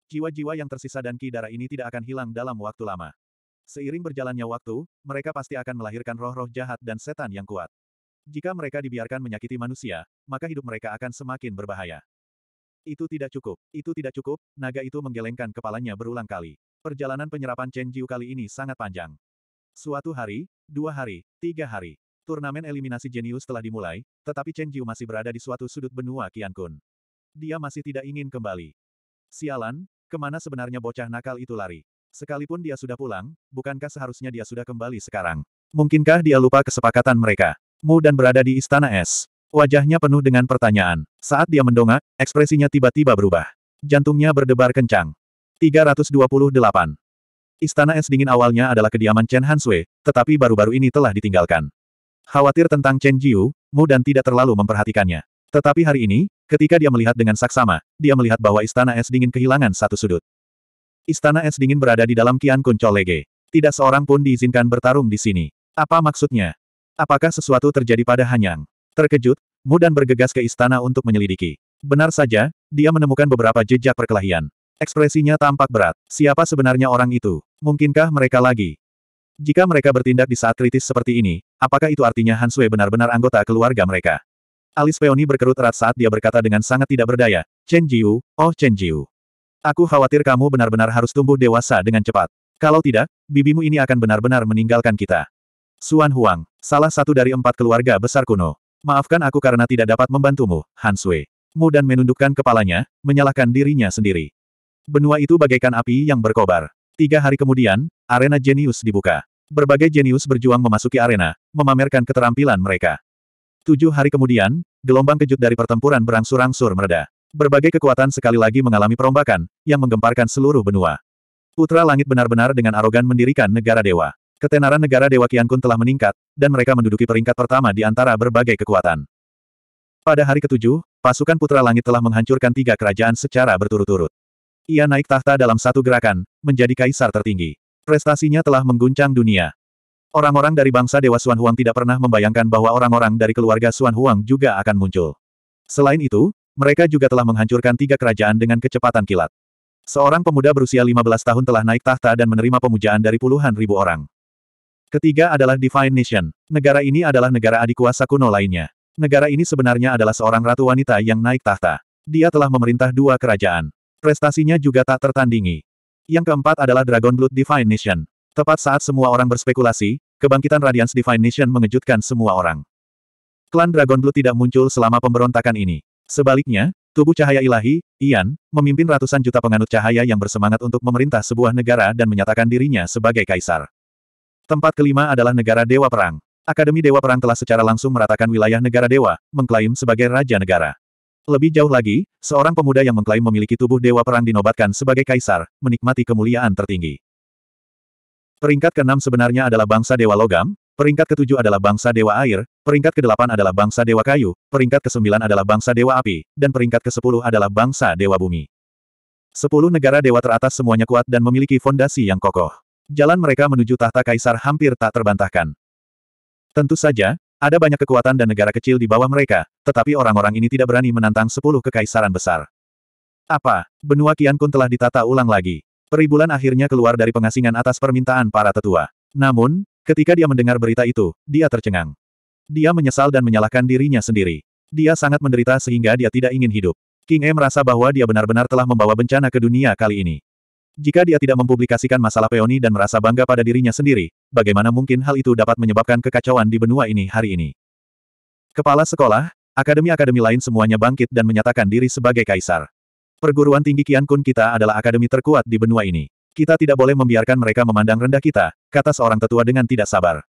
Jiwa-jiwa yang tersisa dan ki darah ini tidak akan hilang dalam waktu lama. Seiring berjalannya waktu, mereka pasti akan melahirkan roh-roh jahat dan setan yang kuat. Jika mereka dibiarkan menyakiti manusia, maka hidup mereka akan semakin berbahaya. Itu tidak cukup, itu tidak cukup, naga itu menggelengkan kepalanya berulang kali. Perjalanan penyerapan Chen Jiu kali ini sangat panjang. Suatu hari, dua hari, tiga hari. Turnamen eliminasi jenius telah dimulai, tetapi Chen Jiu masih berada di suatu sudut benua Kian Kun. Dia masih tidak ingin kembali. Sialan, kemana sebenarnya bocah nakal itu lari? Sekalipun dia sudah pulang, bukankah seharusnya dia sudah kembali sekarang? Mungkinkah dia lupa kesepakatan mereka? Mu dan berada di Istana Es. Wajahnya penuh dengan pertanyaan. Saat dia mendongak, ekspresinya tiba-tiba berubah. Jantungnya berdebar kencang. 328. Istana es dingin awalnya adalah kediaman Chen Hansui, tetapi baru-baru ini telah ditinggalkan. Khawatir tentang Chen Jiu, Mu dan tidak terlalu memperhatikannya. Tetapi hari ini, ketika dia melihat dengan saksama, dia melihat bahwa istana es dingin kehilangan satu sudut. Istana es dingin berada di dalam Kian Kun Lege. Tidak seorang pun diizinkan bertarung di sini. Apa maksudnya? Apakah sesuatu terjadi pada Hanyang? Terkejut, Mu bergegas ke istana untuk menyelidiki. Benar saja, dia menemukan beberapa jejak perkelahian. Ekspresinya tampak berat. Siapa sebenarnya orang itu? Mungkinkah mereka lagi? Jika mereka bertindak di saat kritis seperti ini, apakah itu artinya Hansue benar-benar anggota keluarga mereka? Alis Peony berkerut erat saat dia berkata dengan sangat tidak berdaya, Chen Jiu, oh Chen Jiu. Aku khawatir kamu benar-benar harus tumbuh dewasa dengan cepat. Kalau tidak, bibimu ini akan benar-benar meninggalkan kita. Suan Huang, salah satu dari empat keluarga besar kuno. Maafkan aku karena tidak dapat membantumu, Han Sui. Mu dan menundukkan kepalanya, menyalahkan dirinya sendiri. Benua itu bagaikan api yang berkobar. Tiga hari kemudian, arena jenius dibuka. Berbagai jenius berjuang memasuki arena, memamerkan keterampilan mereka. Tujuh hari kemudian, gelombang kejut dari pertempuran berangsur-angsur mereda. Berbagai kekuatan sekali lagi mengalami perombakan, yang menggemparkan seluruh benua. Putra Langit benar-benar dengan arogan mendirikan negara dewa. Ketenaran negara Dewa Kun telah meningkat, dan mereka menduduki peringkat pertama di antara berbagai kekuatan. Pada hari ketujuh, pasukan Putra Langit telah menghancurkan tiga kerajaan secara berturut-turut. Ia naik tahta dalam satu gerakan, menjadi kaisar tertinggi. Prestasinya telah mengguncang dunia. Orang-orang dari bangsa Dewa Suan Huang tidak pernah membayangkan bahwa orang-orang dari keluarga Suan Huang juga akan muncul. Selain itu, mereka juga telah menghancurkan tiga kerajaan dengan kecepatan kilat. Seorang pemuda berusia 15 tahun telah naik tahta dan menerima pemujaan dari puluhan ribu orang. Ketiga adalah Divine Nation. Negara ini adalah negara adik kuasa kuno lainnya. Negara ini sebenarnya adalah seorang ratu wanita yang naik tahta. Dia telah memerintah dua kerajaan. Prestasinya juga tak tertandingi. Yang keempat adalah Dragon Blood Divine Nation. Tepat saat semua orang berspekulasi, kebangkitan Radiance Divine Nation mengejutkan semua orang. Klan Dragon Blood tidak muncul selama pemberontakan ini. Sebaliknya, tubuh cahaya ilahi, Ian, memimpin ratusan juta penganut cahaya yang bersemangat untuk memerintah sebuah negara dan menyatakan dirinya sebagai kaisar. Tempat kelima adalah negara Dewa Perang. Akademi Dewa Perang telah secara langsung meratakan wilayah negara dewa, mengklaim sebagai raja negara. Lebih jauh lagi, seorang pemuda yang mengklaim memiliki tubuh Dewa Perang dinobatkan sebagai kaisar, menikmati kemuliaan tertinggi. Peringkat keenam sebenarnya adalah bangsa Dewa Logam, peringkat ketujuh adalah bangsa Dewa Air, peringkat kedelapan adalah bangsa Dewa Kayu, peringkat kesembilan adalah bangsa Dewa Api, dan peringkat kesepuluh adalah bangsa Dewa Bumi. Sepuluh negara dewa teratas semuanya kuat dan memiliki fondasi yang kokoh. Jalan mereka menuju tahta kaisar hampir tak terbantahkan. Tentu saja, ada banyak kekuatan dan negara kecil di bawah mereka, tetapi orang-orang ini tidak berani menantang sepuluh kekaisaran besar. Apa, benua Kian Kun telah ditata ulang lagi. Peribulan akhirnya keluar dari pengasingan atas permintaan para tetua. Namun, ketika dia mendengar berita itu, dia tercengang. Dia menyesal dan menyalahkan dirinya sendiri. Dia sangat menderita sehingga dia tidak ingin hidup. King E merasa bahwa dia benar-benar telah membawa bencana ke dunia kali ini. Jika dia tidak mempublikasikan masalah peoni dan merasa bangga pada dirinya sendiri, bagaimana mungkin hal itu dapat menyebabkan kekacauan di benua ini hari ini? Kepala sekolah, akademi-akademi lain semuanya bangkit dan menyatakan diri sebagai kaisar. Perguruan tinggi Kian Kun kita adalah akademi terkuat di benua ini. Kita tidak boleh membiarkan mereka memandang rendah kita, kata seorang tetua dengan tidak sabar.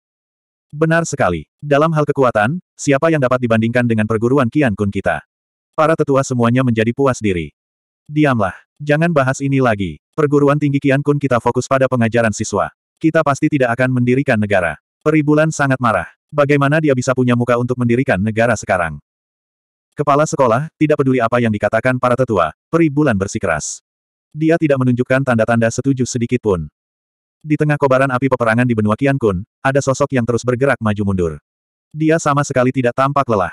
Benar sekali. Dalam hal kekuatan, siapa yang dapat dibandingkan dengan perguruan Kian Kun kita? Para tetua semuanya menjadi puas diri. Diamlah. Jangan bahas ini lagi. Perguruan tinggi Kian Kun kita fokus pada pengajaran siswa. Kita pasti tidak akan mendirikan negara. Peribulan sangat marah. Bagaimana dia bisa punya muka untuk mendirikan negara sekarang? Kepala sekolah, tidak peduli apa yang dikatakan para tetua, peribulan bersikeras. Dia tidak menunjukkan tanda-tanda setuju sedikit pun. Di tengah kobaran api peperangan di benua Kian Kun, ada sosok yang terus bergerak maju mundur. Dia sama sekali tidak tampak lelah.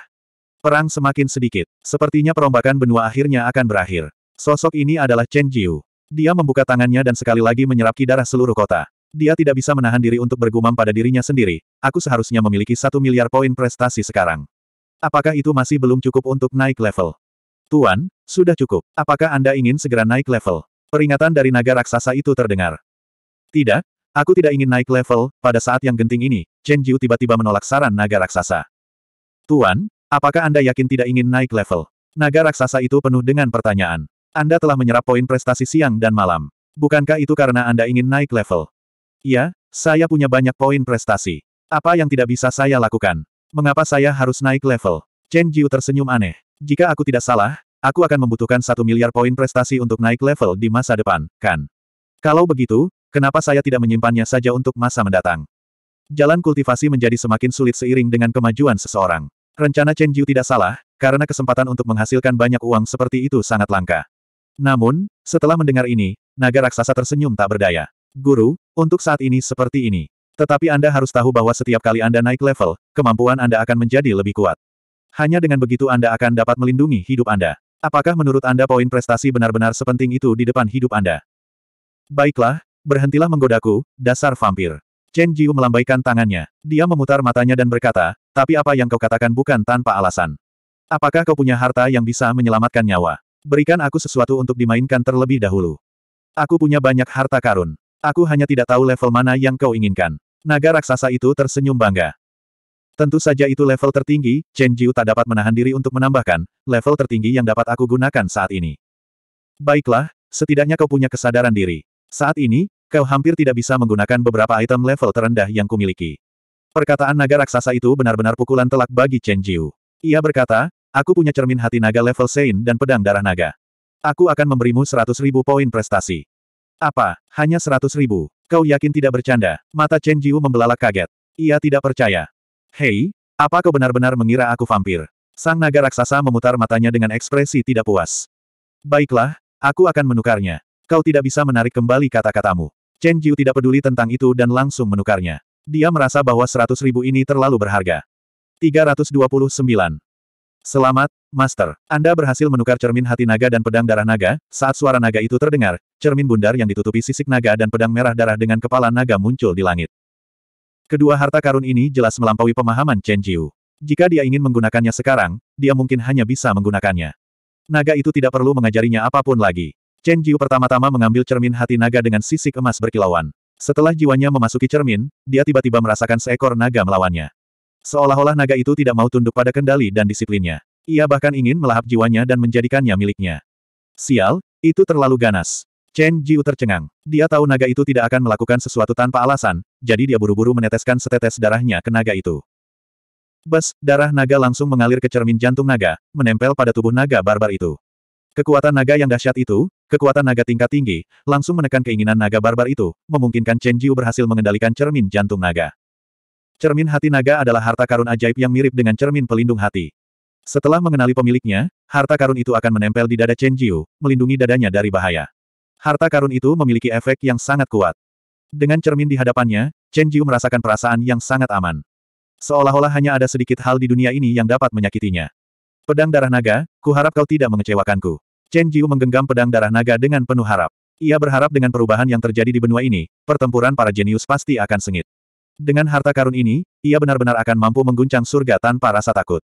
Perang semakin sedikit. Sepertinya perombakan benua akhirnya akan berakhir. Sosok ini adalah Chen Jiu. Dia membuka tangannya dan sekali lagi menyerap ki darah seluruh kota. Dia tidak bisa menahan diri untuk bergumam pada dirinya sendiri, aku seharusnya memiliki satu miliar poin prestasi sekarang. Apakah itu masih belum cukup untuk naik level? Tuan, sudah cukup. Apakah Anda ingin segera naik level? Peringatan dari naga raksasa itu terdengar. Tidak, aku tidak ingin naik level, pada saat yang genting ini, Chen Jiu tiba-tiba menolak saran naga raksasa. Tuan, apakah Anda yakin tidak ingin naik level? Naga raksasa itu penuh dengan pertanyaan. Anda telah menyerap poin prestasi siang dan malam. Bukankah itu karena Anda ingin naik level? Iya, saya punya banyak poin prestasi. Apa yang tidak bisa saya lakukan? Mengapa saya harus naik level? Chen Jiu tersenyum aneh. Jika aku tidak salah, aku akan membutuhkan satu miliar poin prestasi untuk naik level di masa depan, kan? Kalau begitu, kenapa saya tidak menyimpannya saja untuk masa mendatang? Jalan kultivasi menjadi semakin sulit seiring dengan kemajuan seseorang. Rencana Chen Jiu tidak salah, karena kesempatan untuk menghasilkan banyak uang seperti itu sangat langka. Namun, setelah mendengar ini, naga raksasa tersenyum tak berdaya. Guru, untuk saat ini seperti ini. Tetapi Anda harus tahu bahwa setiap kali Anda naik level, kemampuan Anda akan menjadi lebih kuat. Hanya dengan begitu Anda akan dapat melindungi hidup Anda. Apakah menurut Anda poin prestasi benar-benar sepenting itu di depan hidup Anda? Baiklah, berhentilah menggodaku, dasar vampir. Chen Jiu melambaikan tangannya. Dia memutar matanya dan berkata, tapi apa yang kau katakan bukan tanpa alasan. Apakah kau punya harta yang bisa menyelamatkan nyawa? Berikan aku sesuatu untuk dimainkan terlebih dahulu. Aku punya banyak harta karun. Aku hanya tidak tahu level mana yang kau inginkan. Naga raksasa itu tersenyum bangga. Tentu saja itu level tertinggi, Chen Jiu tak dapat menahan diri untuk menambahkan, level tertinggi yang dapat aku gunakan saat ini. Baiklah, setidaknya kau punya kesadaran diri. Saat ini, kau hampir tidak bisa menggunakan beberapa item level terendah yang kumiliki. Perkataan naga raksasa itu benar-benar pukulan telak bagi Chen Jiu. Ia berkata, Aku punya cermin hati naga level Sein dan pedang darah naga. Aku akan memberimu seratus ribu poin prestasi. Apa? Hanya seratus ribu? Kau yakin tidak bercanda? Mata Chen Jiu membelalak kaget. Ia tidak percaya. Hei, apa kau benar-benar mengira aku vampir? Sang naga raksasa memutar matanya dengan ekspresi tidak puas. Baiklah, aku akan menukarnya. Kau tidak bisa menarik kembali kata-katamu. Chen Jiu tidak peduli tentang itu dan langsung menukarnya. Dia merasa bahwa seratus ribu ini terlalu berharga. 329. Selamat, Master. Anda berhasil menukar cermin hati naga dan pedang darah naga. Saat suara naga itu terdengar, cermin bundar yang ditutupi sisik naga dan pedang merah darah dengan kepala naga muncul di langit. Kedua harta karun ini jelas melampaui pemahaman Chen Jiu. Jika dia ingin menggunakannya sekarang, dia mungkin hanya bisa menggunakannya. Naga itu tidak perlu mengajarinya apapun lagi. Chen Jiu pertama-tama mengambil cermin hati naga dengan sisik emas berkilauan. Setelah jiwanya memasuki cermin, dia tiba-tiba merasakan seekor naga melawannya. Seolah-olah naga itu tidak mau tunduk pada kendali dan disiplinnya. Ia bahkan ingin melahap jiwanya dan menjadikannya miliknya. Sial, itu terlalu ganas. Chen Jiu tercengang. Dia tahu naga itu tidak akan melakukan sesuatu tanpa alasan, jadi dia buru-buru meneteskan setetes darahnya ke naga itu. Bas, darah naga langsung mengalir ke cermin jantung naga, menempel pada tubuh naga barbar itu. Kekuatan naga yang dahsyat itu, kekuatan naga tingkat tinggi, langsung menekan keinginan naga barbar itu, memungkinkan Chen Jiu berhasil mengendalikan cermin jantung naga. Cermin hati naga adalah harta karun ajaib yang mirip dengan cermin pelindung hati. Setelah mengenali pemiliknya, harta karun itu akan menempel di dada Chen Jiu, melindungi dadanya dari bahaya. Harta karun itu memiliki efek yang sangat kuat. Dengan cermin di hadapannya, Chen Jiu merasakan perasaan yang sangat aman. Seolah-olah hanya ada sedikit hal di dunia ini yang dapat menyakitinya. Pedang darah naga, kuharap kau tidak mengecewakanku. Chen Jiu menggenggam pedang darah naga dengan penuh harap. Ia berharap dengan perubahan yang terjadi di benua ini, pertempuran para jenius pasti akan sengit. Dengan harta karun ini, ia benar-benar akan mampu mengguncang surga tanpa rasa takut.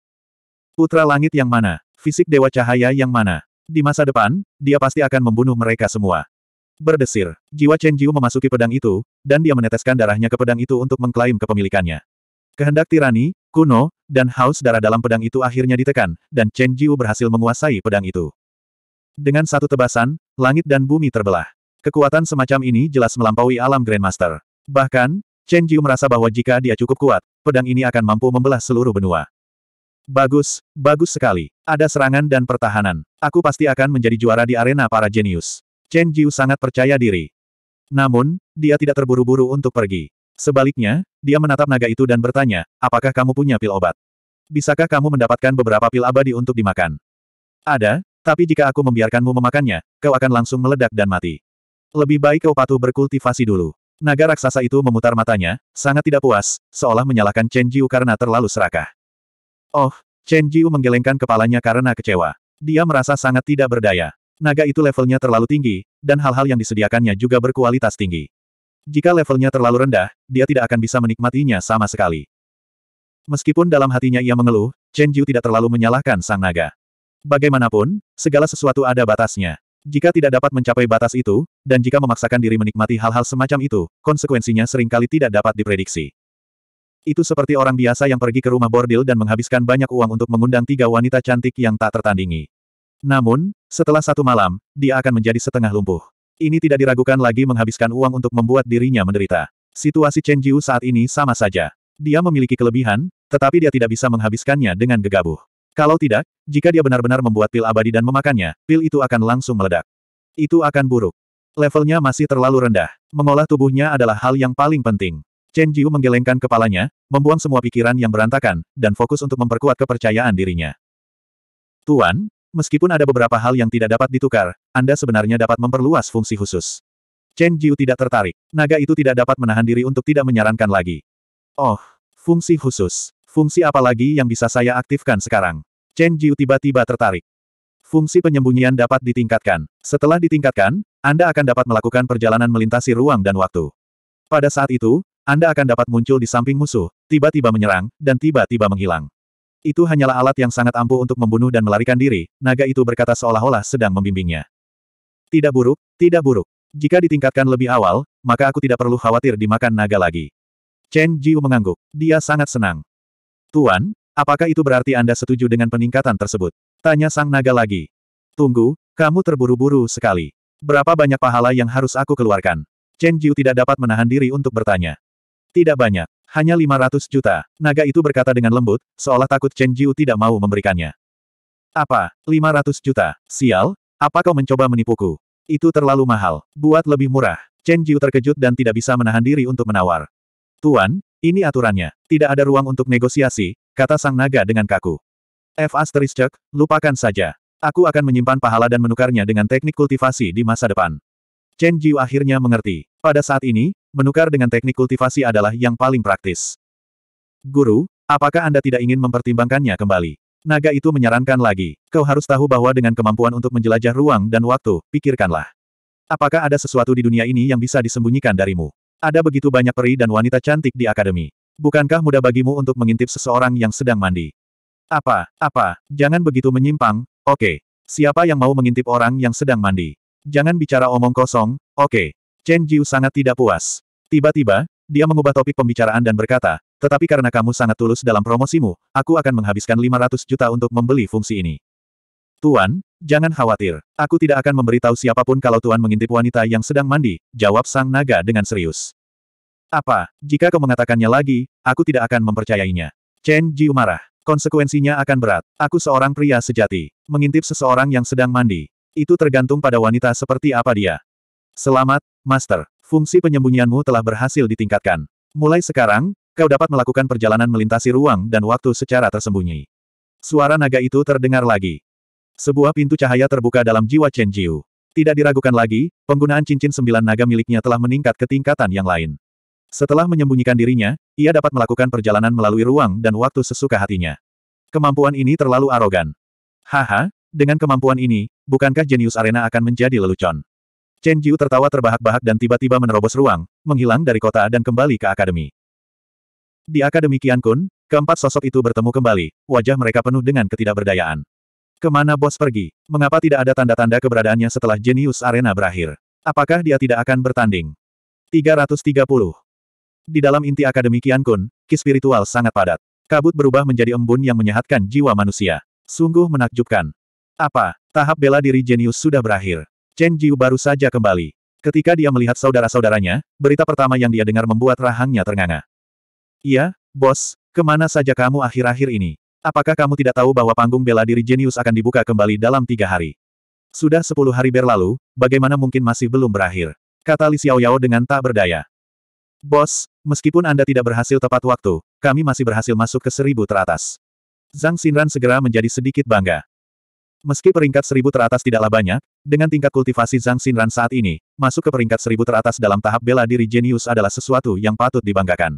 Putra langit yang mana? Fisik dewa cahaya yang mana? Di masa depan, dia pasti akan membunuh mereka semua. Berdesir, jiwa Chen Jiu memasuki pedang itu, dan dia meneteskan darahnya ke pedang itu untuk mengklaim kepemilikannya. Kehendak tirani, kuno, dan haus darah dalam pedang itu akhirnya ditekan, dan Chen Jiu berhasil menguasai pedang itu. Dengan satu tebasan, langit dan bumi terbelah. Kekuatan semacam ini jelas melampaui alam Grandmaster. Bahkan, Chen Jiu merasa bahwa jika dia cukup kuat, pedang ini akan mampu membelah seluruh benua. Bagus, bagus sekali. Ada serangan dan pertahanan. Aku pasti akan menjadi juara di arena para jenius. Chen Jiu sangat percaya diri. Namun, dia tidak terburu-buru untuk pergi. Sebaliknya, dia menatap naga itu dan bertanya, apakah kamu punya pil obat? Bisakah kamu mendapatkan beberapa pil abadi untuk dimakan? Ada, tapi jika aku membiarkanmu memakannya, kau akan langsung meledak dan mati. Lebih baik kau patuh berkultivasi dulu. Naga raksasa itu memutar matanya, sangat tidak puas, seolah menyalahkan Chen Jiu karena terlalu serakah. Oh, Chen Jiu menggelengkan kepalanya karena kecewa. Dia merasa sangat tidak berdaya. Naga itu levelnya terlalu tinggi, dan hal-hal yang disediakannya juga berkualitas tinggi. Jika levelnya terlalu rendah, dia tidak akan bisa menikmatinya sama sekali. Meskipun dalam hatinya ia mengeluh, Chen Jiu tidak terlalu menyalahkan sang naga. Bagaimanapun, segala sesuatu ada batasnya. Jika tidak dapat mencapai batas itu, dan jika memaksakan diri menikmati hal-hal semacam itu, konsekuensinya seringkali tidak dapat diprediksi. Itu seperti orang biasa yang pergi ke rumah bordil dan menghabiskan banyak uang untuk mengundang tiga wanita cantik yang tak tertandingi. Namun, setelah satu malam, dia akan menjadi setengah lumpuh. Ini tidak diragukan lagi menghabiskan uang untuk membuat dirinya menderita. Situasi Chen Jiu saat ini sama saja. Dia memiliki kelebihan, tetapi dia tidak bisa menghabiskannya dengan gegabah. Kalau tidak, jika dia benar-benar membuat pil abadi dan memakannya, pil itu akan langsung meledak. Itu akan buruk. Levelnya masih terlalu rendah. Mengolah tubuhnya adalah hal yang paling penting. Chen Jiu menggelengkan kepalanya, membuang semua pikiran yang berantakan, dan fokus untuk memperkuat kepercayaan dirinya. Tuan, meskipun ada beberapa hal yang tidak dapat ditukar, Anda sebenarnya dapat memperluas fungsi khusus. Chen Jiu tidak tertarik. Naga itu tidak dapat menahan diri untuk tidak menyarankan lagi. Oh, fungsi khusus. Fungsi apa lagi yang bisa saya aktifkan sekarang? Chen Jiu tiba-tiba tertarik. Fungsi penyembunyian dapat ditingkatkan. Setelah ditingkatkan, Anda akan dapat melakukan perjalanan melintasi ruang dan waktu. Pada saat itu, Anda akan dapat muncul di samping musuh, tiba-tiba menyerang, dan tiba-tiba menghilang. Itu hanyalah alat yang sangat ampuh untuk membunuh dan melarikan diri, naga itu berkata seolah-olah sedang membimbingnya. Tidak buruk, tidak buruk. Jika ditingkatkan lebih awal, maka aku tidak perlu khawatir dimakan naga lagi. Chen Jiu mengangguk. Dia sangat senang. Tuan, apakah itu berarti Anda setuju dengan peningkatan tersebut? Tanya sang naga lagi. Tunggu, kamu terburu-buru sekali. Berapa banyak pahala yang harus aku keluarkan? Chen Jiu tidak dapat menahan diri untuk bertanya. Tidak banyak, hanya 500 juta. Naga itu berkata dengan lembut, seolah takut Chen Jiu tidak mau memberikannya. Apa, 500 juta? Sial, apa kau mencoba menipuku? Itu terlalu mahal, buat lebih murah. Chen Jiu terkejut dan tidak bisa menahan diri untuk menawar. Tuan, ini aturannya. Tidak ada ruang untuk negosiasi, kata sang naga dengan kaku. F. Asterisk, lupakan saja. Aku akan menyimpan pahala dan menukarnya dengan teknik kultivasi di masa depan. Chen Jiu akhirnya mengerti. Pada saat ini, menukar dengan teknik kultivasi adalah yang paling praktis. Guru, apakah Anda tidak ingin mempertimbangkannya kembali? Naga itu menyarankan lagi, kau harus tahu bahwa dengan kemampuan untuk menjelajah ruang dan waktu, pikirkanlah. Apakah ada sesuatu di dunia ini yang bisa disembunyikan darimu? Ada begitu banyak peri dan wanita cantik di akademi. Bukankah mudah bagimu untuk mengintip seseorang yang sedang mandi? Apa, apa, jangan begitu menyimpang, oke. Okay. Siapa yang mau mengintip orang yang sedang mandi? Jangan bicara omong kosong, oke. Okay. Chen Jiu sangat tidak puas. Tiba-tiba, dia mengubah topik pembicaraan dan berkata, tetapi karena kamu sangat tulus dalam promosimu, aku akan menghabiskan 500 juta untuk membeli fungsi ini. Tuan, jangan khawatir. Aku tidak akan memberitahu siapapun kalau Tuan mengintip wanita yang sedang mandi, jawab sang naga dengan serius. Apa, jika kau mengatakannya lagi, aku tidak akan mempercayainya. Chen Jiu marah. Konsekuensinya akan berat. Aku seorang pria sejati. Mengintip seseorang yang sedang mandi. Itu tergantung pada wanita seperti apa dia. Selamat, Master. Fungsi penyembunyianmu telah berhasil ditingkatkan. Mulai sekarang, kau dapat melakukan perjalanan melintasi ruang dan waktu secara tersembunyi. Suara naga itu terdengar lagi. Sebuah pintu cahaya terbuka dalam jiwa Chen Jiu. Tidak diragukan lagi, penggunaan cincin sembilan naga miliknya telah meningkat ke tingkatan yang lain. Setelah menyembunyikan dirinya, ia dapat melakukan perjalanan melalui ruang dan waktu sesuka hatinya. Kemampuan ini terlalu arogan. Haha, dengan kemampuan ini, bukankah jenius arena akan menjadi lelucon? Chen Jiu tertawa terbahak-bahak dan tiba-tiba menerobos ruang, menghilang dari kota dan kembali ke akademi. Di Akademi Kian Kun, keempat sosok itu bertemu kembali, wajah mereka penuh dengan ketidakberdayaan. Kemana bos pergi? Mengapa tidak ada tanda-tanda keberadaannya setelah Genius Arena berakhir? Apakah dia tidak akan bertanding? 330. Di dalam inti Akademi Kian Kun, ki spiritual sangat padat. Kabut berubah menjadi embun yang menyehatkan jiwa manusia. Sungguh menakjubkan. Apa? Tahap bela diri Genius sudah berakhir. Chen Jiu baru saja kembali. Ketika dia melihat saudara-saudaranya, berita pertama yang dia dengar membuat rahangnya ternganga. Iya, bos, kemana saja kamu akhir-akhir ini? Apakah kamu tidak tahu bahwa panggung bela diri jenius akan dibuka kembali dalam tiga hari? Sudah sepuluh hari berlalu, bagaimana mungkin masih belum berakhir? Kata Li Xiaoyao dengan tak berdaya. Bos, meskipun Anda tidak berhasil tepat waktu, kami masih berhasil masuk ke seribu teratas. Zhang Xinran segera menjadi sedikit bangga. Meski peringkat seribu teratas tidaklah banyak, dengan tingkat kultivasi Zhang Xinran saat ini, masuk ke peringkat seribu teratas dalam tahap bela diri jenius adalah sesuatu yang patut dibanggakan.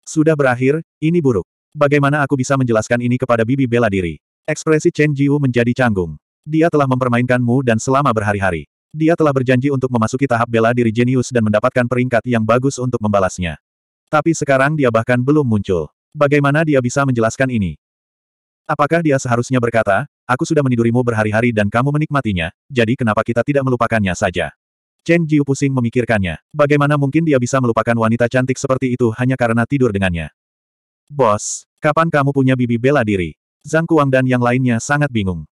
Sudah berakhir, ini buruk. Bagaimana aku bisa menjelaskan ini kepada bibi bela diri? Ekspresi Chen Jiu menjadi canggung. Dia telah mempermainkanmu dan selama berhari-hari. Dia telah berjanji untuk memasuki tahap bela diri jenius dan mendapatkan peringkat yang bagus untuk membalasnya. Tapi sekarang dia bahkan belum muncul. Bagaimana dia bisa menjelaskan ini? Apakah dia seharusnya berkata, aku sudah menidurimu berhari-hari dan kamu menikmatinya, jadi kenapa kita tidak melupakannya saja? Chen Jiu pusing memikirkannya. Bagaimana mungkin dia bisa melupakan wanita cantik seperti itu hanya karena tidur dengannya? Bos, kapan kamu punya bibi bela diri? Zhang Kuang dan yang lainnya sangat bingung.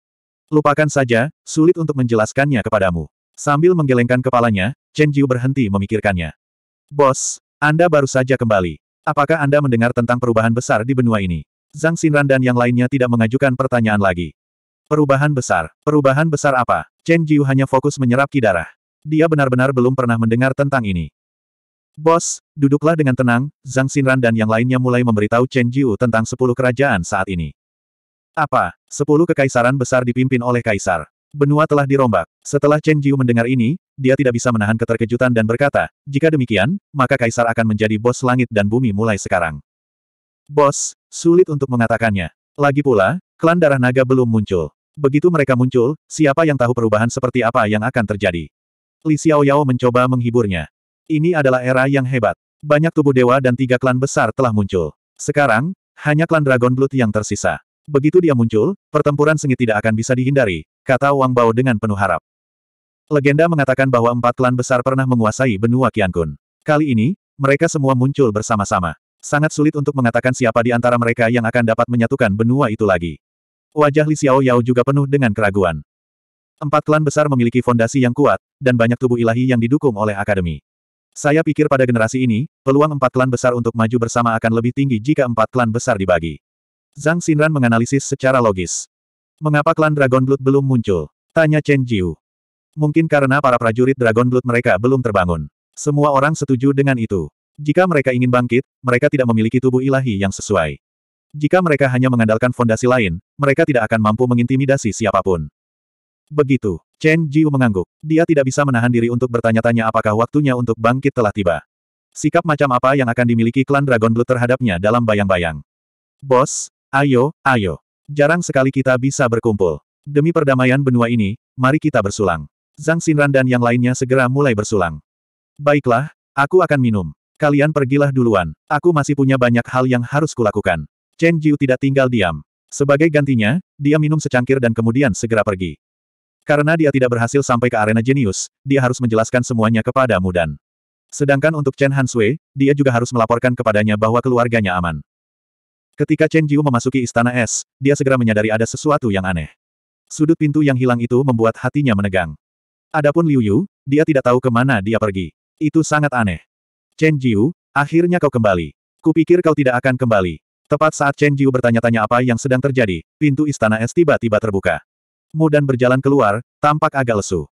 Lupakan saja, sulit untuk menjelaskannya kepadamu. Sambil menggelengkan kepalanya, Chen Jiu berhenti memikirkannya. Bos, Anda baru saja kembali. Apakah Anda mendengar tentang perubahan besar di benua ini? Zhang Xinran dan yang lainnya tidak mengajukan pertanyaan lagi. Perubahan besar. Perubahan besar apa? Chen Jiu hanya fokus menyerap darah. Dia benar-benar belum pernah mendengar tentang ini. Bos, duduklah dengan tenang, Zhang Xinran dan yang lainnya mulai memberitahu Chen Jiu tentang sepuluh kerajaan saat ini. Apa? Sepuluh kekaisaran besar dipimpin oleh kaisar. Benua telah dirombak. Setelah Chen Jiu mendengar ini, dia tidak bisa menahan keterkejutan dan berkata, jika demikian, maka kaisar akan menjadi bos langit dan bumi mulai sekarang. Bos, sulit untuk mengatakannya. Lagi pula, klan darah naga belum muncul. Begitu mereka muncul, siapa yang tahu perubahan seperti apa yang akan terjadi? Li Xiaoyao mencoba menghiburnya. Ini adalah era yang hebat. Banyak tubuh dewa dan tiga klan besar telah muncul. Sekarang, hanya klan Dragon Blood yang tersisa. Begitu dia muncul, pertempuran sengit tidak akan bisa dihindari, kata Wang Bao dengan penuh harap. Legenda mengatakan bahwa empat klan besar pernah menguasai benua Qiankun. Kali ini, mereka semua muncul bersama-sama. Sangat sulit untuk mengatakan siapa di antara mereka yang akan dapat menyatukan benua itu lagi. Wajah Li Xiao Yao juga penuh dengan keraguan. Empat klan besar memiliki fondasi yang kuat, dan banyak tubuh ilahi yang didukung oleh akademi. Saya pikir pada generasi ini, peluang empat klan besar untuk maju bersama akan lebih tinggi jika empat klan besar dibagi. Zhang Xinran menganalisis secara logis. Mengapa klan Dragon Blood belum muncul? Tanya Chen Jiu. Mungkin karena para prajurit Dragon Blood mereka belum terbangun. Semua orang setuju dengan itu. Jika mereka ingin bangkit, mereka tidak memiliki tubuh ilahi yang sesuai. Jika mereka hanya mengandalkan fondasi lain, mereka tidak akan mampu mengintimidasi siapapun. Begitu. Chen Jiu mengangguk. Dia tidak bisa menahan diri untuk bertanya-tanya apakah waktunya untuk bangkit telah tiba. Sikap macam apa yang akan dimiliki klan Dragon Blood terhadapnya dalam bayang-bayang. Bos, ayo, ayo. Jarang sekali kita bisa berkumpul. Demi perdamaian benua ini, mari kita bersulang. Zhang Xinran dan yang lainnya segera mulai bersulang. Baiklah, aku akan minum. Kalian pergilah duluan. Aku masih punya banyak hal yang harus kulakukan. Chen Jiu tidak tinggal diam. Sebagai gantinya, dia minum secangkir dan kemudian segera pergi. Karena dia tidak berhasil sampai ke arena jenius, dia harus menjelaskan semuanya kepada Mudan. Sedangkan untuk Chen Hansui, dia juga harus melaporkan kepadanya bahwa keluarganya aman. Ketika Chen Jiu memasuki istana es, dia segera menyadari ada sesuatu yang aneh. Sudut pintu yang hilang itu membuat hatinya menegang. Adapun Liu Yu, dia tidak tahu kemana dia pergi. Itu sangat aneh. Chen Jiu, akhirnya kau kembali. Kupikir kau tidak akan kembali. Tepat saat Chen Jiu bertanya-tanya apa yang sedang terjadi, pintu istana es tiba-tiba terbuka. Mu dan berjalan keluar, tampak agak lesu.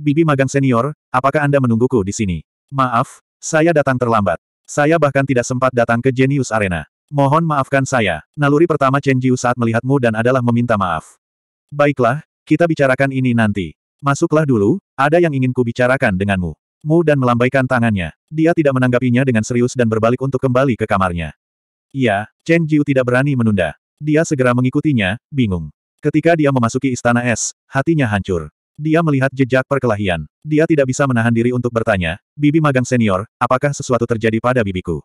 Bibi magang senior, apakah Anda menungguku di sini? Maaf, saya datang terlambat. Saya bahkan tidak sempat datang ke Genius Arena. Mohon maafkan saya. Naluri pertama Chen Jiu saat melihatmu dan adalah meminta maaf. Baiklah, kita bicarakan ini nanti. Masuklah dulu, ada yang ingin ku bicarakan denganmu. Mu dan melambaikan tangannya. Dia tidak menanggapinya dengan serius dan berbalik untuk kembali ke kamarnya. Iya, Chen Jiu tidak berani menunda. Dia segera mengikutinya, bingung. Ketika dia memasuki istana es, hatinya hancur. Dia melihat jejak perkelahian. Dia tidak bisa menahan diri untuk bertanya, Bibi magang senior, apakah sesuatu terjadi pada bibiku?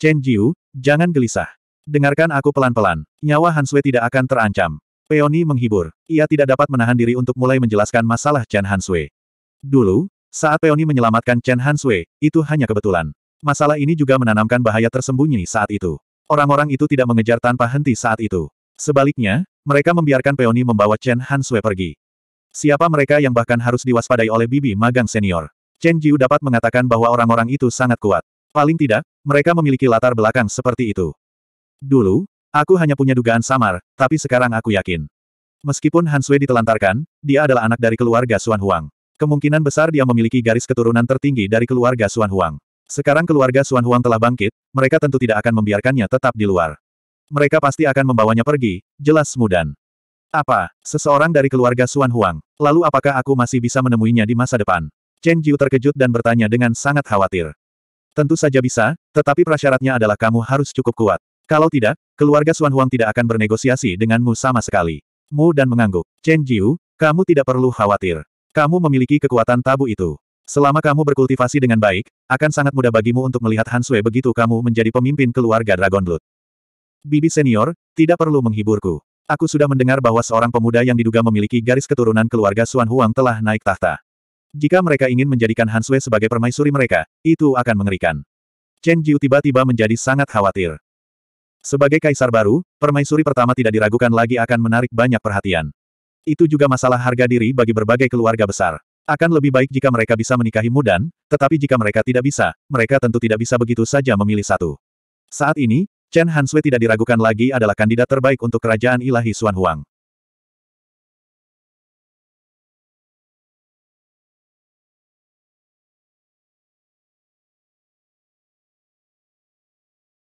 Chen Jiu, jangan gelisah. Dengarkan aku pelan-pelan. Nyawa Han tidak akan terancam. Peony menghibur. Ia tidak dapat menahan diri untuk mulai menjelaskan masalah Chen Han Dulu, saat Peony menyelamatkan Chen Han itu hanya kebetulan. Masalah ini juga menanamkan bahaya tersembunyi saat itu. Orang-orang itu tidak mengejar tanpa henti saat itu. Sebaliknya, mereka membiarkan Peony membawa Chen Han Sui pergi. Siapa mereka yang bahkan harus diwaspadai oleh bibi magang senior? Chen Jiu dapat mengatakan bahwa orang-orang itu sangat kuat. Paling tidak, mereka memiliki latar belakang seperti itu. Dulu, aku hanya punya dugaan samar, tapi sekarang aku yakin. Meskipun Han Sui ditelantarkan, dia adalah anak dari keluarga Xuan Huang. Kemungkinan besar dia memiliki garis keturunan tertinggi dari keluarga Xuan Huang. Sekarang keluarga Xuan Huang telah bangkit, mereka tentu tidak akan membiarkannya tetap di luar. Mereka pasti akan membawanya pergi, jelas Mudan. Apa, seseorang dari keluarga Suan Huang, lalu apakah aku masih bisa menemuinya di masa depan? Chen Jiu terkejut dan bertanya dengan sangat khawatir. Tentu saja bisa, tetapi prasyaratnya adalah kamu harus cukup kuat. Kalau tidak, keluarga Suan Huang tidak akan bernegosiasi denganmu sama sekali. Mu dan mengangguk. Chen Jiu, kamu tidak perlu khawatir. Kamu memiliki kekuatan tabu itu. Selama kamu berkultivasi dengan baik, akan sangat mudah bagimu untuk melihat Han Hansue begitu kamu menjadi pemimpin keluarga Dragon Blood. Bibi senior, tidak perlu menghiburku. Aku sudah mendengar bahwa seorang pemuda yang diduga memiliki garis keturunan keluarga Suan Huang telah naik tahta. Jika mereka ingin menjadikan Han Sui sebagai permaisuri mereka, itu akan mengerikan. Chen Jiu tiba-tiba menjadi sangat khawatir. Sebagai kaisar baru, permaisuri pertama tidak diragukan lagi akan menarik banyak perhatian. Itu juga masalah harga diri bagi berbagai keluarga besar. Akan lebih baik jika mereka bisa menikahi Mudan, tetapi jika mereka tidak bisa, mereka tentu tidak bisa begitu saja memilih satu. Saat ini, Chen Hansui tidak diragukan lagi adalah kandidat terbaik untuk kerajaan ilahi Xuan Huang.